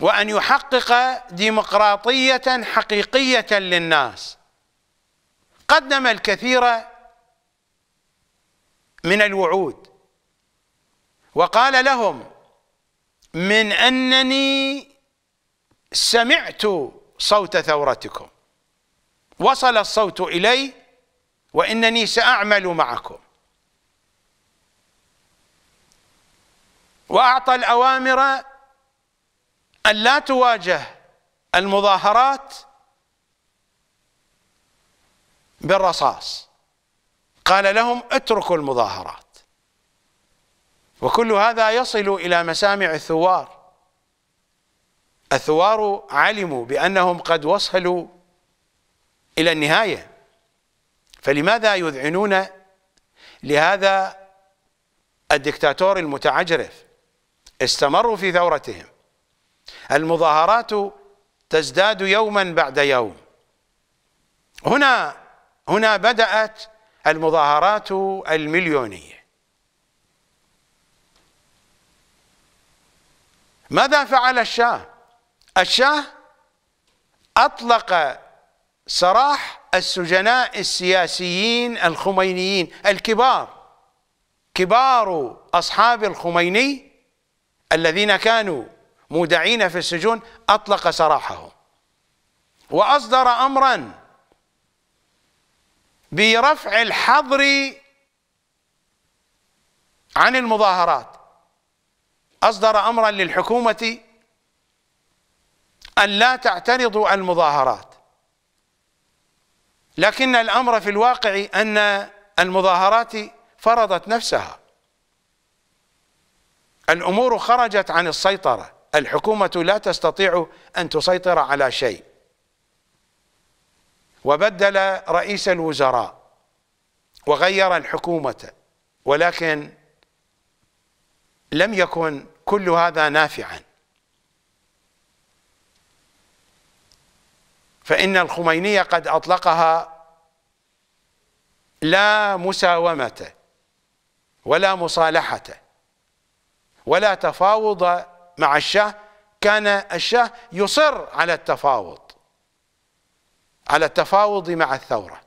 وأن يحقق ديمقراطية حقيقية للناس قدم الكثير من الوعود وقال لهم من أنني سمعت صوت ثورتكم وصل الصوت إلي وإنني سأعمل معكم وأعطى الأوامر أن لا تواجه المظاهرات بالرصاص قال لهم اتركوا المظاهرات وكل هذا يصل إلى مسامع الثوار الثوار علموا بأنهم قد وصلوا إلى النهاية فلماذا يذعنون لهذا الدكتاتور المتعجرف استمروا في ثورتهم المظاهرات تزداد يوما بعد يوم هنا هنا بدأت المظاهرات المليونية ماذا فعل الشاه الشاه أطلق سراح السجناء السياسيين الخمينيين الكبار كبار أصحاب الخميني الذين كانوا مودعين في السجون أطلق سراحه وأصدر أمرا برفع الحظر عن المظاهرات أصدر أمرا للحكومة أن لا تعترضوا المظاهرات لكن الأمر في الواقع أن المظاهرات فرضت نفسها الأمور خرجت عن السيطرة الحكومة لا تستطيع أن تسيطر على شيء وبدل رئيس الوزراء وغير الحكومة ولكن لم يكن كل هذا نافعا فإن الخميني قد أطلقها لا مساومة ولا مصالحة ولا تفاوض مع الشاه كان الشاه يصر على التفاوض على التفاوض مع الثورة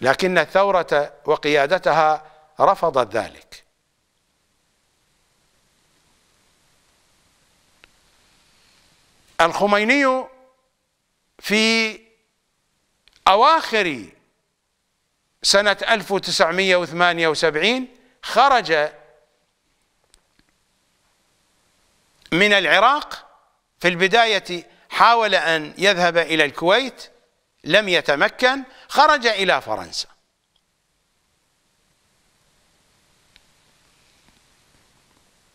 لكن الثورة وقيادتها رفضت ذلك الخميني في أواخر سنة 1978 خرج من العراق في البداية حاول أن يذهب إلى الكويت لم يتمكن خرج إلى فرنسا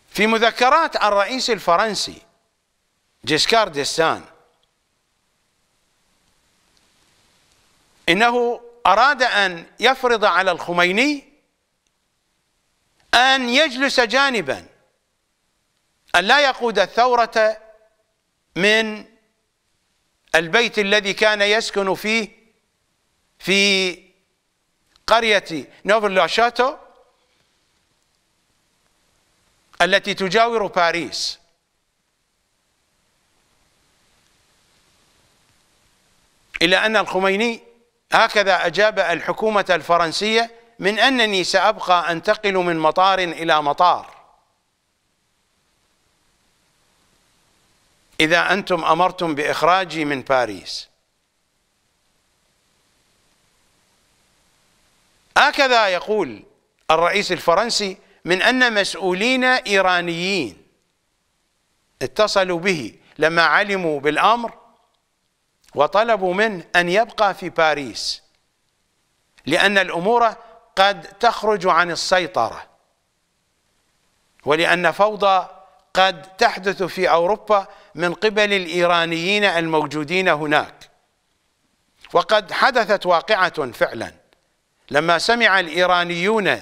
في مذكرات الرئيس الفرنسي جيسكار ديستان إنه أراد أن يفرض على الخميني أن يجلس جانباً أن لا يقود الثورة من البيت الذي كان يسكن فيه في قرية نوفل شاتو التي تجاور باريس إلى أن الخميني هكذا أجاب الحكومة الفرنسية من أنني سأبقى أنتقل من مطار إلى مطار إذا أنتم أمرتم بإخراجي من باريس هكذا يقول الرئيس الفرنسي من أن مسؤولين إيرانيين اتصلوا به لما علموا بالأمر وطلبوا منه أن يبقى في باريس لأن الأمور قد تخرج عن السيطرة ولأن فوضى قد تحدث في أوروبا من قبل الإيرانيين الموجودين هناك وقد حدثت واقعة فعلا لما سمع الإيرانيون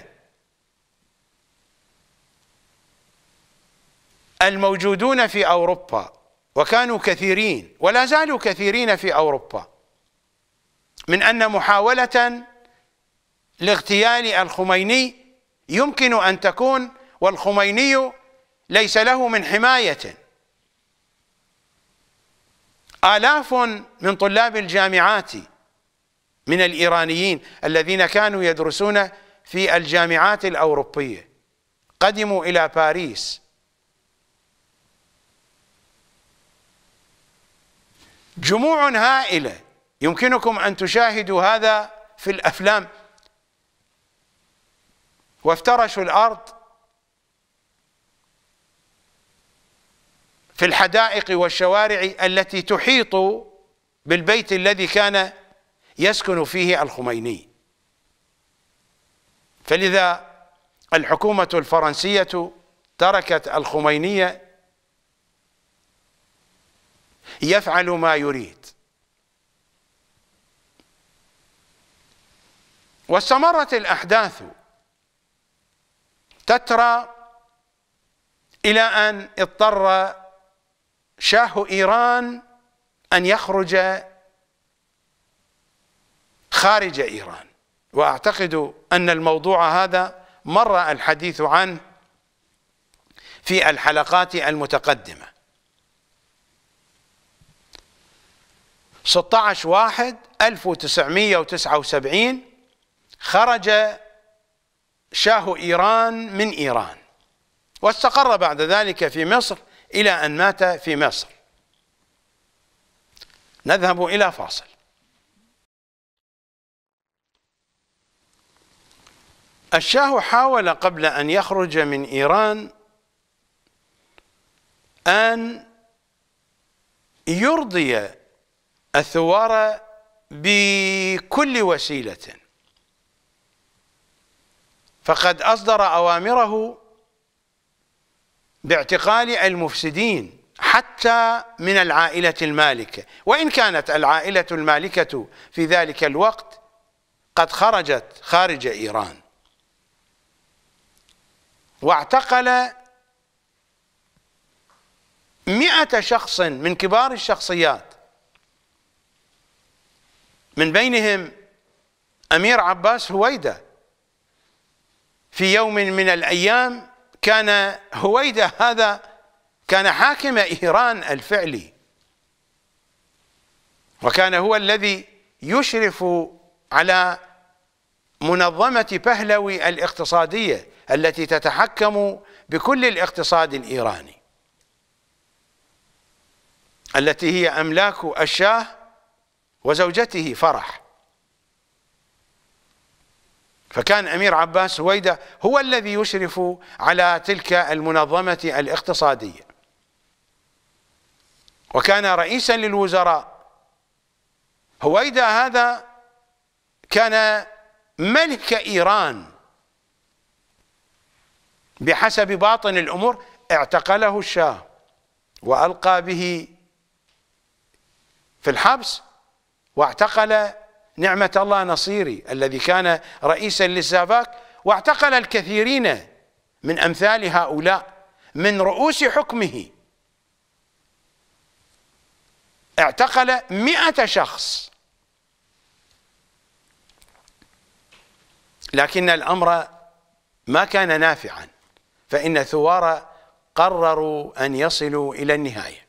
الموجودون في أوروبا وكانوا كثيرين ولا زالوا كثيرين في أوروبا من أن محاولة لاغتيال الخميني يمكن أن تكون والخميني ليس له من حماية آلاف من طلاب الجامعات من الإيرانيين الذين كانوا يدرسون في الجامعات الأوروبية قدموا إلى باريس جموع هائلة يمكنكم أن تشاهدوا هذا في الأفلام وافترشوا الأرض في الحدائق والشوارع التي تحيط بالبيت الذي كان يسكن فيه الخميني فلذا الحكومة الفرنسية تركت الخميني يفعل ما يريد واستمرت الأحداث تترى إلى أن اضطر شاه إيران أن يخرج خارج إيران وأعتقد أن الموضوع هذا مر الحديث عنه في الحلقات المتقدمة 16 واحد 1979 خرج شاه إيران من إيران واستقر بعد ذلك في مصر إلى أن مات في مصر نذهب إلى فاصل الشاه حاول قبل أن يخرج من إيران أن يرضي الثوار بكل وسيلة فقد أصدر أوامره باعتقال المفسدين حتى من العائلة المالكة وإن كانت العائلة المالكة في ذلك الوقت قد خرجت خارج إيران واعتقل مئة شخص من كبار الشخصيات من بينهم أمير عباس هويدة في يوم من الأيام كان هويدا هذا كان حاكم إيران الفعلي وكان هو الذي يشرف على منظمة بهلوي الاقتصادية التي تتحكم بكل الاقتصاد الإيراني التي هي أملاك الشاه وزوجته فرح فكان أمير عباس هويدا هو الذي يشرف على تلك المنظمة الاقتصادية وكان رئيسا للوزراء هويدا هذا كان ملك إيران بحسب باطن الأمور اعتقله الشاه وألقى به في الحبس واعتقل نعمة الله نصيري الذي كان رئيسا للسافاك واعتقل الكثيرين من أمثال هؤلاء من رؤوس حكمه اعتقل مئة شخص لكن الأمر ما كان نافعا فإن ثوار قرروا أن يصلوا إلى النهاية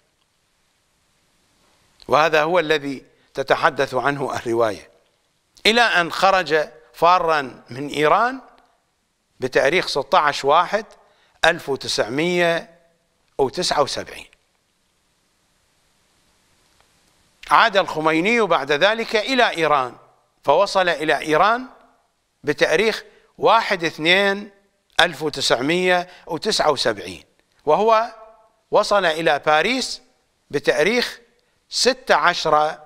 وهذا هو الذي تتحدث عنه الروايه إلى أن خرج فارا من إيران بتاريخ 16 واحد 1979 عاد الخميني بعد ذلك إلى إيران فوصل إلى إيران بتاريخ 1 2 1979 وهو وصل إلى باريس بتاريخ 16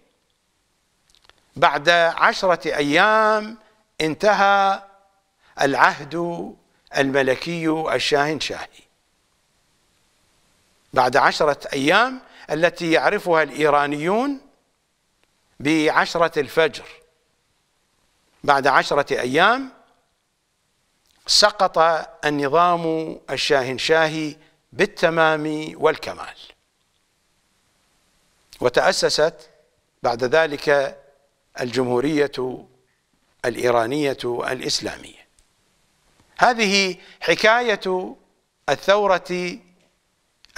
بعد عشرة أيام انتهى العهد الملكي الشاهن شاهي بعد عشرة أيام التي يعرفها الإيرانيون بعشرة الفجر بعد عشرة أيام سقط النظام الشاهنشاهي بالتمام والكمال وتأسست بعد ذلك الجمهورية الإيرانية الإسلامية هذه حكاية الثورة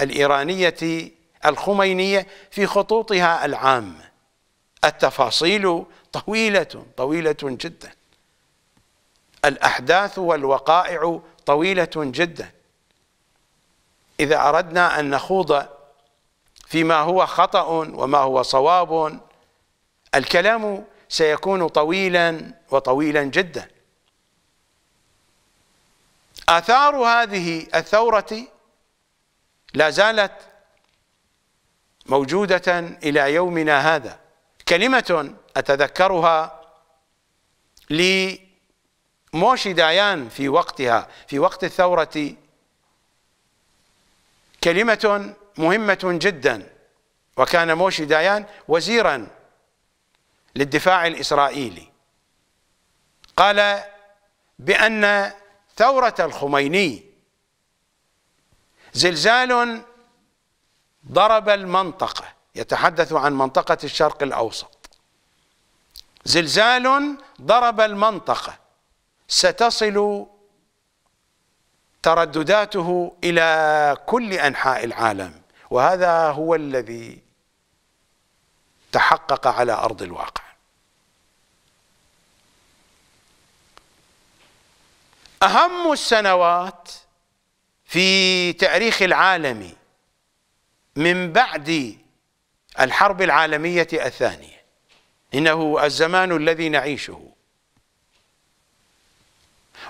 الإيرانية الخمينية في خطوطها العامة التفاصيل طويلة طويلة جدا الأحداث والوقائع طويلة جدا إذا أردنا أن نخوض فيما هو خطأ وما هو صواب الكلام سيكون طويلا وطويلا جدا آثار هذه الثورة لا زالت موجودة إلى يومنا هذا كلمة أتذكرها لموشي دايان في وقتها في وقت الثورة كلمة مهمة جدا وكان موشي دايان وزيرا للدفاع الإسرائيلي قال بأن ثورة الخميني زلزال ضرب المنطقة يتحدث عن منطقة الشرق الأوسط زلزال ضرب المنطقة ستصل تردداته إلى كل أنحاء العالم وهذا هو الذي تحقق على أرض الواقع أهم السنوات في تاريخ العالم من بعد الحرب العالمية الثانية إنه الزمان الذي نعيشه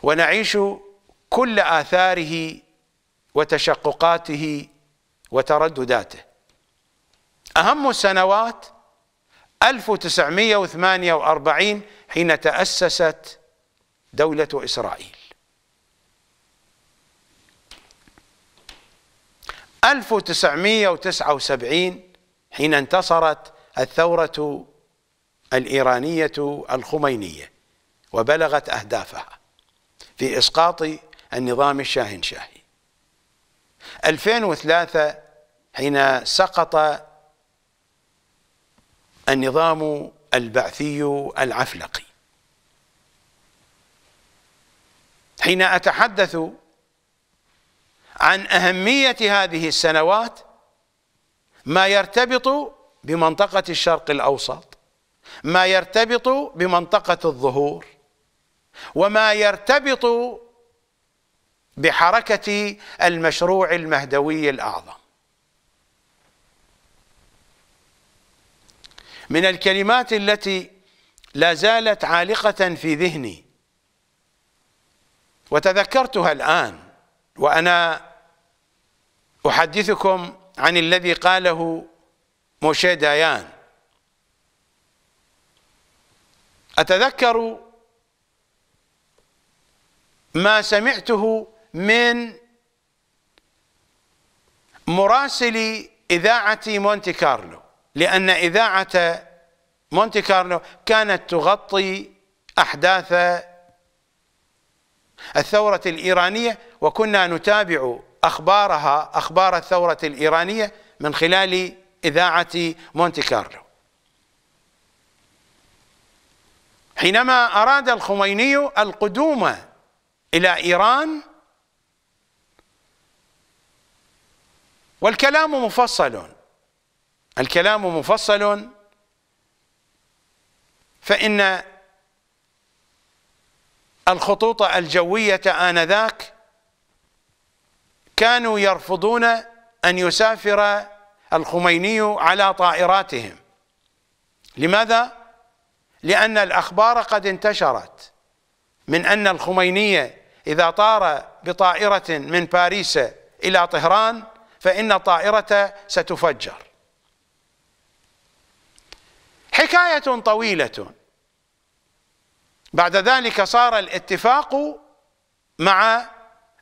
ونعيش كل آثاره وتشققاته وتردداته أهم السنوات 1948 حين تأسست دولة إسرائيل 1979 حين انتصرت الثورة الإيرانية الخمينية وبلغت أهدافها في إسقاط النظام الشاهنشاهي 2003 حين سقط النظام البعثي العفلقي حين أتحدث عن أهمية هذه السنوات ما يرتبط بمنطقة الشرق الأوسط ما يرتبط بمنطقة الظهور وما يرتبط بحركة المشروع المهدوي الأعظم من الكلمات التي لا زالت عالقة في ذهني وتذكرتها الآن وأنا أحدثكم عن الذي قاله موشي دايان أتذكر ما سمعته من مراسل إذاعة مونتي كارلو لأن إذاعة مونتي كارلو كانت تغطي أحداث الثورة الإيرانية وكنا نتابع أخبارها أخبار الثورة الإيرانية من خلال إذاعة مونتي كارلو حينما أراد الخميني القدوم إلى إيران والكلام مفصل الكلام مفصل فإن الخطوط الجوية آنذاك كانوا يرفضون أن يسافر الخميني على طائراتهم لماذا؟ لأن الأخبار قد انتشرت من أن الخميني إذا طار بطائرة من باريس إلى طهران فإن الطائرة ستفجر حكاية طويلة بعد ذلك صار الاتفاق مع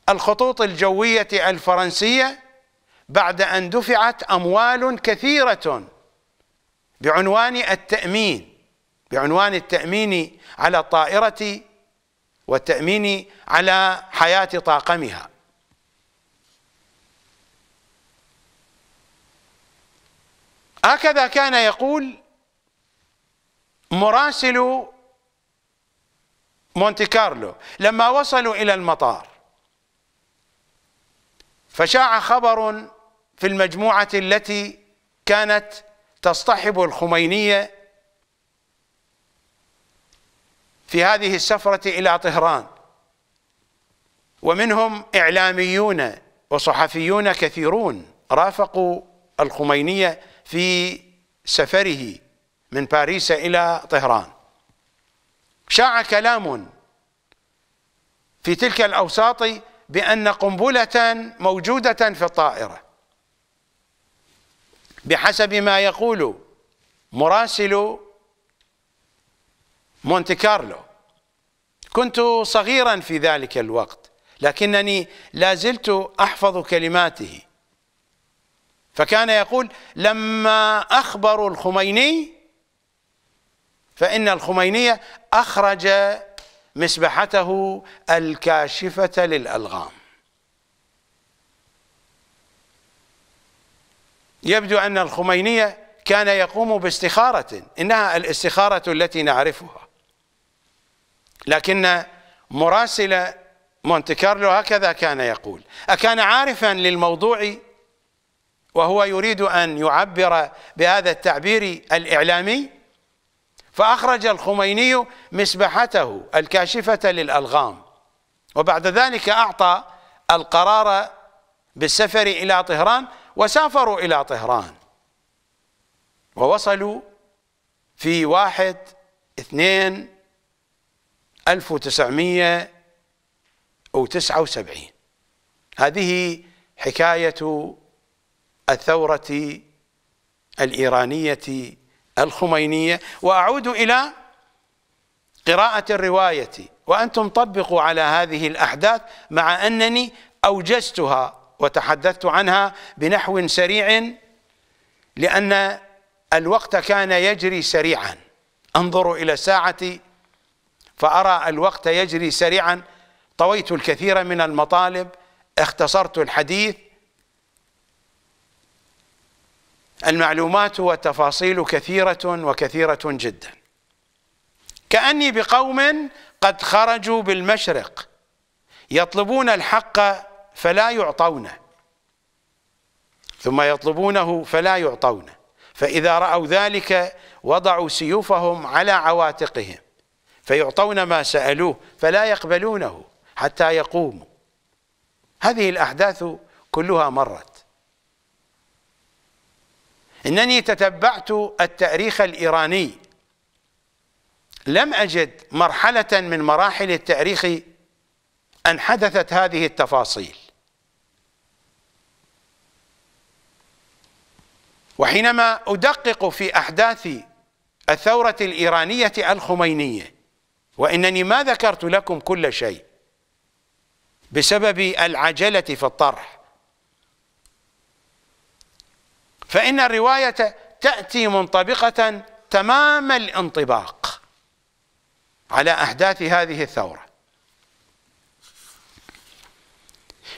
الخطوط الجوية الفرنسية بعد أن دفعت أموال كثيرة بعنوان التأمين بعنوان التأمين على الطائرة والتأمين على حياة طاقمها هكذا كان يقول مراسل مونتي كارلو لما وصلوا إلى المطار فشاع خبر في المجموعة التي كانت تصطحب الخمينية في هذه السفرة إلى طهران ومنهم إعلاميون وصحفيون كثيرون رافقوا الخمينية في سفره من باريس إلى طهران شاع كلام في تلك الأوساط بأن قنبلة موجودة في الطائرة بحسب ما يقول مراسل مونتي كارلو كنت صغيرا في ذلك الوقت لكنني لا زلت أحفظ كلماته فكان يقول لما أخبروا الخميني فإن الخمينية أخرج مسبحته الكاشفة للألغام يبدو أن الخمينية كان يقوم باستخارة إنها الاستخارة التي نعرفها لكن مراسل مونتكارلو كارلو هكذا كان يقول أكان عارفا للموضوع وهو يريد أن يعبر بهذا التعبير الإعلامي فأخرج الخميني مسبحته الكاشفة للألغام وبعد ذلك أعطى القرار بالسفر إلى طهران وسافروا إلى طهران ووصلوا في واحد اثنين ألف وتسعمية وتسعة وسبعين هذه حكاية الثورة الإيرانية الخمينية وأعود إلى قراءة الرواية وأنتم طبقوا على هذه الأحداث مع أنني أوجزتها وتحدثت عنها بنحو سريع لأن الوقت كان يجري سريعا أنظر إلى ساعتي فأرى الوقت يجري سريعا طويت الكثير من المطالب اختصرت الحديث المعلومات والتفاصيل كثيرة وكثيرة جدا كأني بقوم قد خرجوا بالمشرق يطلبون الحق فلا يعطونه ثم يطلبونه فلا يعطونه فإذا رأوا ذلك وضعوا سيوفهم على عواتقهم فيعطون ما سألوه فلا يقبلونه حتى يقوموا هذه الأحداث كلها مرت انني تتبعت التاريخ الايراني لم اجد مرحله من مراحل التاريخ ان حدثت هذه التفاصيل وحينما ادقق في احداث الثوره الايرانيه الخمينيه وانني ما ذكرت لكم كل شيء بسبب العجله في الطرح فإن الرواية تأتي منطبقة تمام الانطباق على أحداث هذه الثورة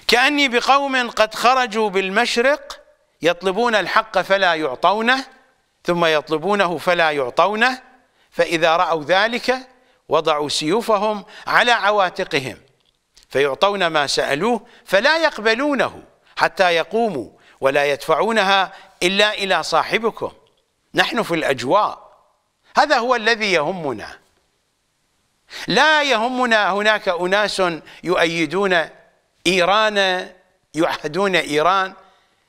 كأني بقوم قد خرجوا بالمشرق يطلبون الحق فلا يعطونه ثم يطلبونه فلا يعطونه فإذا رأوا ذلك وضعوا سيوفهم على عواتقهم فيعطون ما سألوه فلا يقبلونه حتى يقوموا ولا يدفعونها إلا إلى صاحبكم نحن في الأجواء هذا هو الذي يهمنا لا يهمنا هناك أناس يؤيدون إيران يعهدون إيران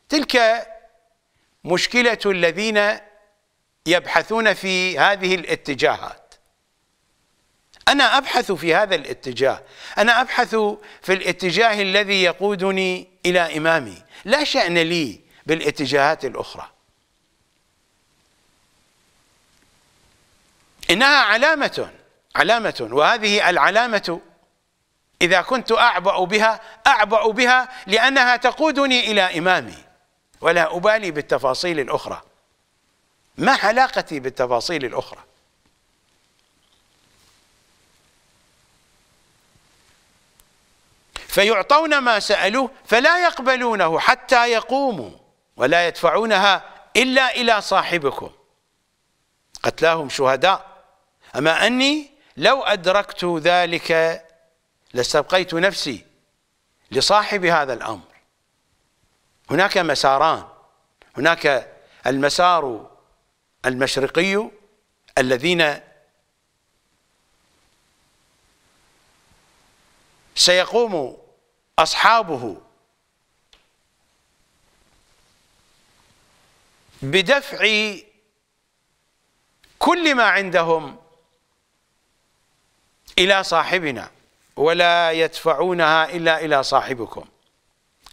تلك مشكلة الذين يبحثون في هذه الاتجاهات أنا أبحث في هذا الاتجاه أنا أبحث في الاتجاه الذي يقودني إلى إمامي لا شأن لي بالاتجاهات الاخرى انها علامه علامه وهذه العلامه اذا كنت اعبا بها اعبا بها لانها تقودني الى امامي ولا ابالي بالتفاصيل الاخرى ما علاقتي بالتفاصيل الاخرى فيعطون ما سالوه فلا يقبلونه حتى يقوموا ولا يدفعونها إلا إلى صاحبكم قتلاهم شهداء أما أني لو أدركت ذلك لاستبقيت نفسي لصاحب هذا الأمر هناك مساران هناك المسار المشرقي الذين سيقوم أصحابه بدفع كل ما عندهم إلى صاحبنا ولا يدفعونها إلا إلى صاحبكم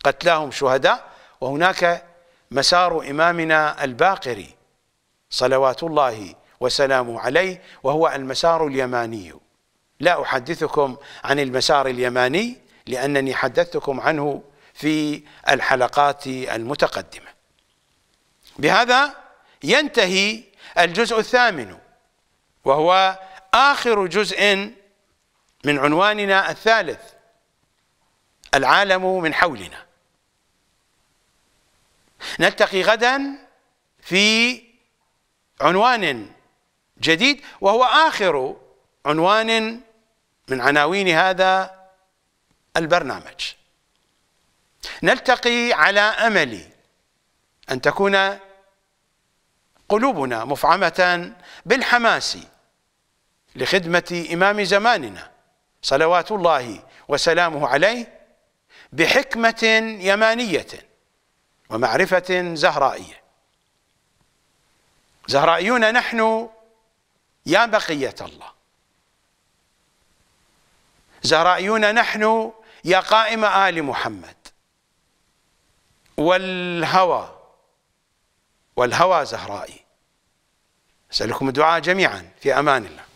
قتلاهم شهداء وهناك مسار إمامنا الباقري صلوات الله وسلامه عليه وهو المسار اليماني لا أحدثكم عن المسار اليماني لأنني حدثتكم عنه في الحلقات المتقدمة بهذا ينتهي الجزء الثامن وهو آخر جزء من عنواننا الثالث العالم من حولنا نلتقي غدا في عنوان جديد وهو آخر عنوان من عناوين هذا البرنامج نلتقي على أمل أن تكون قلوبنا مفعمة بالحماس لخدمة إمام زماننا صلوات الله وسلامه عليه بحكمة يمانية ومعرفة زهرائية زهرائيون نحن يا بقية الله زهرائيون نحن يا قائم آل محمد والهوى والهوى زهرائي أسألكم الدعاء جميعا في أمان الله